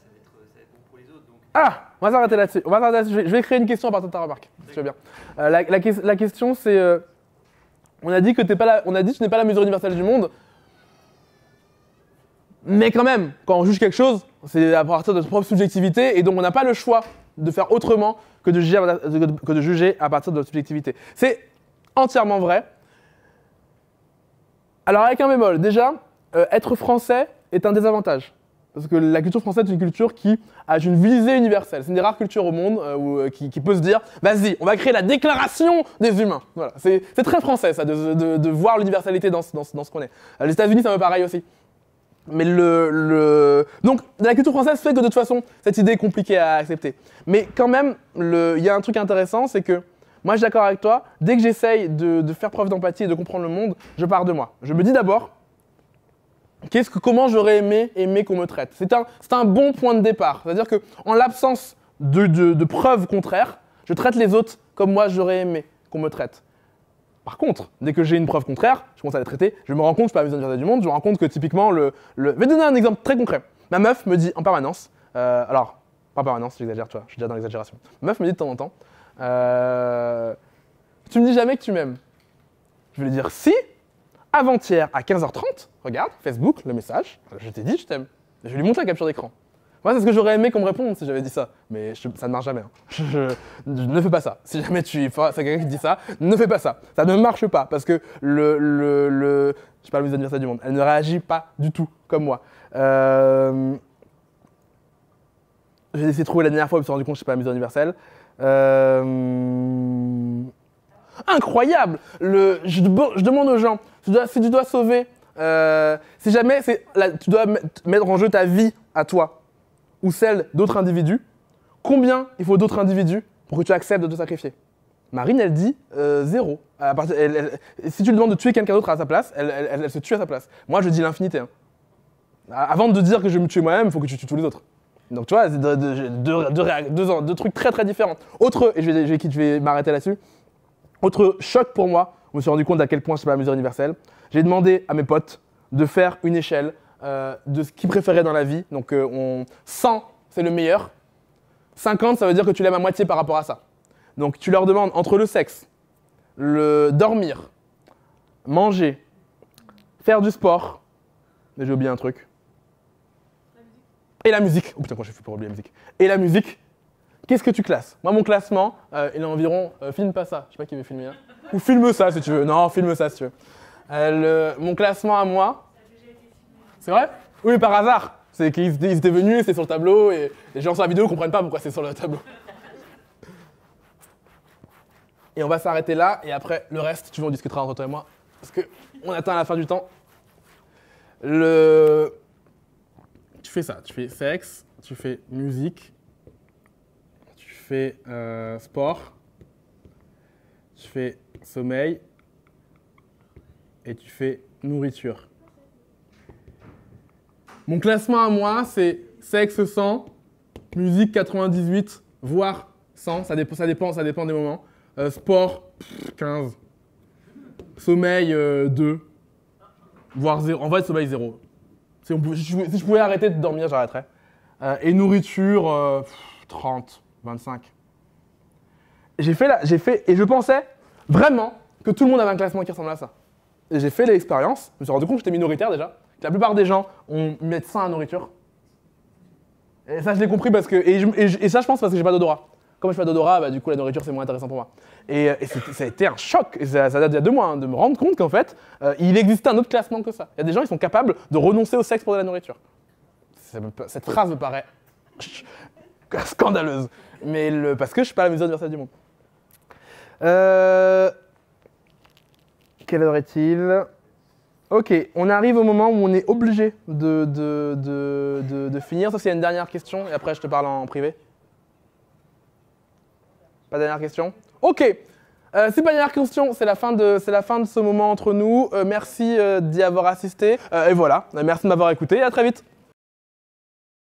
bon pour les autres. Ah On va s'arrêter là-dessus. On va Je, vais, créer une question à partir de ta remarque, tu veux bien. Euh, la, question, c'est. Euh, on a dit que pas on a dit tu n'es pas la mesure universelle du monde. Mais quand même, quand on juge quelque chose, c'est à partir de notre propre subjectivité, et donc on n'a pas le choix de faire autrement que de juger que de juger à partir de notre subjectivité. C'est entièrement vrai. Alors avec un bémol, déjà, euh, être français est un désavantage. Parce que la culture française est une culture qui a une visée universelle. C'est une des rares cultures au monde euh, euh, qui, peut se dire vas-y, on va créer la déclaration des humains. Voilà. C'est très français, ça, de, voir l'universalité dans, ce qu'on est. Les États-Unis, c'est un peu pareil aussi. Mais le, Donc, la culture française fait que de toute façon, cette idée est compliquée à accepter. Mais quand même, il y a un truc intéressant, c'est que moi, je suis d'accord avec toi. Dès que j'essaye de, faire preuve d'empathie et de comprendre le monde, je pars de moi. Je me dis d'abord, qu'est-ce que, comment j'aurais aimé, aimé qu'on me traite C'est un, un bon point de départ. C'est-à-dire que en l'absence de, preuves contraires, je traite les autres comme moi j'aurais aimé qu'on me traite. Par contre, dès que j'ai une preuve contraire, je commence à la traiter, je me rends compte, je suis pas besoin de dire du monde, je me rends compte que typiquement le, le... Je vais donner un exemple très concret. Ma meuf me dit en permanence, euh, alors, pas en permanence, j'exagère, tu je suis déjà dans l'exagération. Ma meuf me dit de temps en temps, euh, tu me dis jamais que tu m'aimes. Je vais lui dire si, avant-hier à 15h30, regarde, Facebook, le message, je t'ai dit je t'aime. Je lui montre la capture d'écran. Moi, c'est ce que j'aurais aimé qu'on me réponde si j'avais dit ça. Mais ça ne marche jamais. Hein. Je, ne fais pas ça. Si jamais tu c'est quelqu'un qui dit ça, ne fais pas ça. Ça ne marche pas parce que le, le, le je parle des adversaires du monde. Elle ne réagit pas du tout comme moi. Euh, j'ai essayé de trouver la dernière fois, je me suis rendu compte que je pas la mise universelle. Euh, incroyable je, demande aux gens, si tu dois sauver, euh, si jamais tu dois mettre en jeu ta vie à toi ou celle d'autres individus, combien il faut d'autres individus pour que tu acceptes de te sacrifier Marine, elle dit euh, zéro. si tu lui demandes de tuer quelqu'un d'autre à sa place, elle, se tue à sa place. Moi, je dis l'infinité. Hein. Avant de dire que je me tue moi-même, il faut que tu tues tous les autres. Donc tu vois, c'est deux, trucs très très différents. Autre, et je vais, je vais m'arrêter là-dessus, autre choc pour moi, je me suis rendu compte à quel point c'est pas la mesure universelle, j'ai demandé à mes potes de faire une échelle euh, de ce qu'ils préféraient dans la vie. Donc euh, on, 100, c'est le meilleur. 50, ça veut dire que tu l'aimes à moitié par rapport à ça. Donc tu leur demandes entre le sexe, le dormir, manger, faire du sport, mais j'ai oublié un truc, et la musique. Oh putain, quand j'ai fait pour oublier la musique. Et la musique, qu'est-ce que tu classes Moi, mon classement, euh, il est environ euh, filme pas ça. Je sais pas qui veut filmer. Hein. Ou filme ça si tu veux. Non, filme ça si tu veux. Euh, mon classement à moi. C'est vrai Oui, par hasard. C'est qu'ils étaient venus, c'est sur le tableau et les gens sur la vidéo comprennent pas pourquoi c'est sur le tableau. Et on va s'arrêter là et après le reste, tu on discutera entre toi et moi parce que on atteint la fin du temps. Le fais ça. Tu fais sexe, tu fais musique, tu fais euh, sport, tu fais sommeil et tu fais nourriture. Mon classement à moi, c'est sexe 100, musique 98, voire 100, ça dépend, ça dépend, ça dépend des moments. Euh, sport, 15. Sommeil, 2. Euh, voire 0. En vrai, sommeil, 0 si je pouvais arrêter de dormir, j'arrêterais. Euh, et nourriture, 30, euh, 25. J'ai fait, j'ai fait, et je pensais vraiment que tout le monde avait un classement qui ressemble à ça. Et j'ai fait l'expérience, je me suis rendu compte que j'étais minoritaire déjà. Que la plupart des gens ont médecin à nourriture. Et ça, je l'ai compris parce que. Et, ça, je pense parce que j'ai pas d'odorat comme je fais d'odorat, bah, du coup la nourriture c'est moins intéressant pour moi. Et, euh, ça a été un choc, et ça, date d'il y a deux mois, hein, de me rendre compte qu'en fait, euh, il existe un autre classement que ça. Il y a des gens qui sont capables de renoncer au sexe pour de la nourriture. Cette phrase me paraît scandaleuse, mais parce que je suis pas la mesure universelle du monde. Euh, quelle heure est-il Ok, on arrive au moment où on est obligé de, de, de, de finir, Ça c'est une dernière question, et après je te parle en privé dernière question Ok. Euh, c'est pas la dernière question, c'est la, fin de, la fin de ce moment entre nous. Euh, merci euh, d'y avoir assisté. et voilà, merci de m'avoir écouté et à très vite.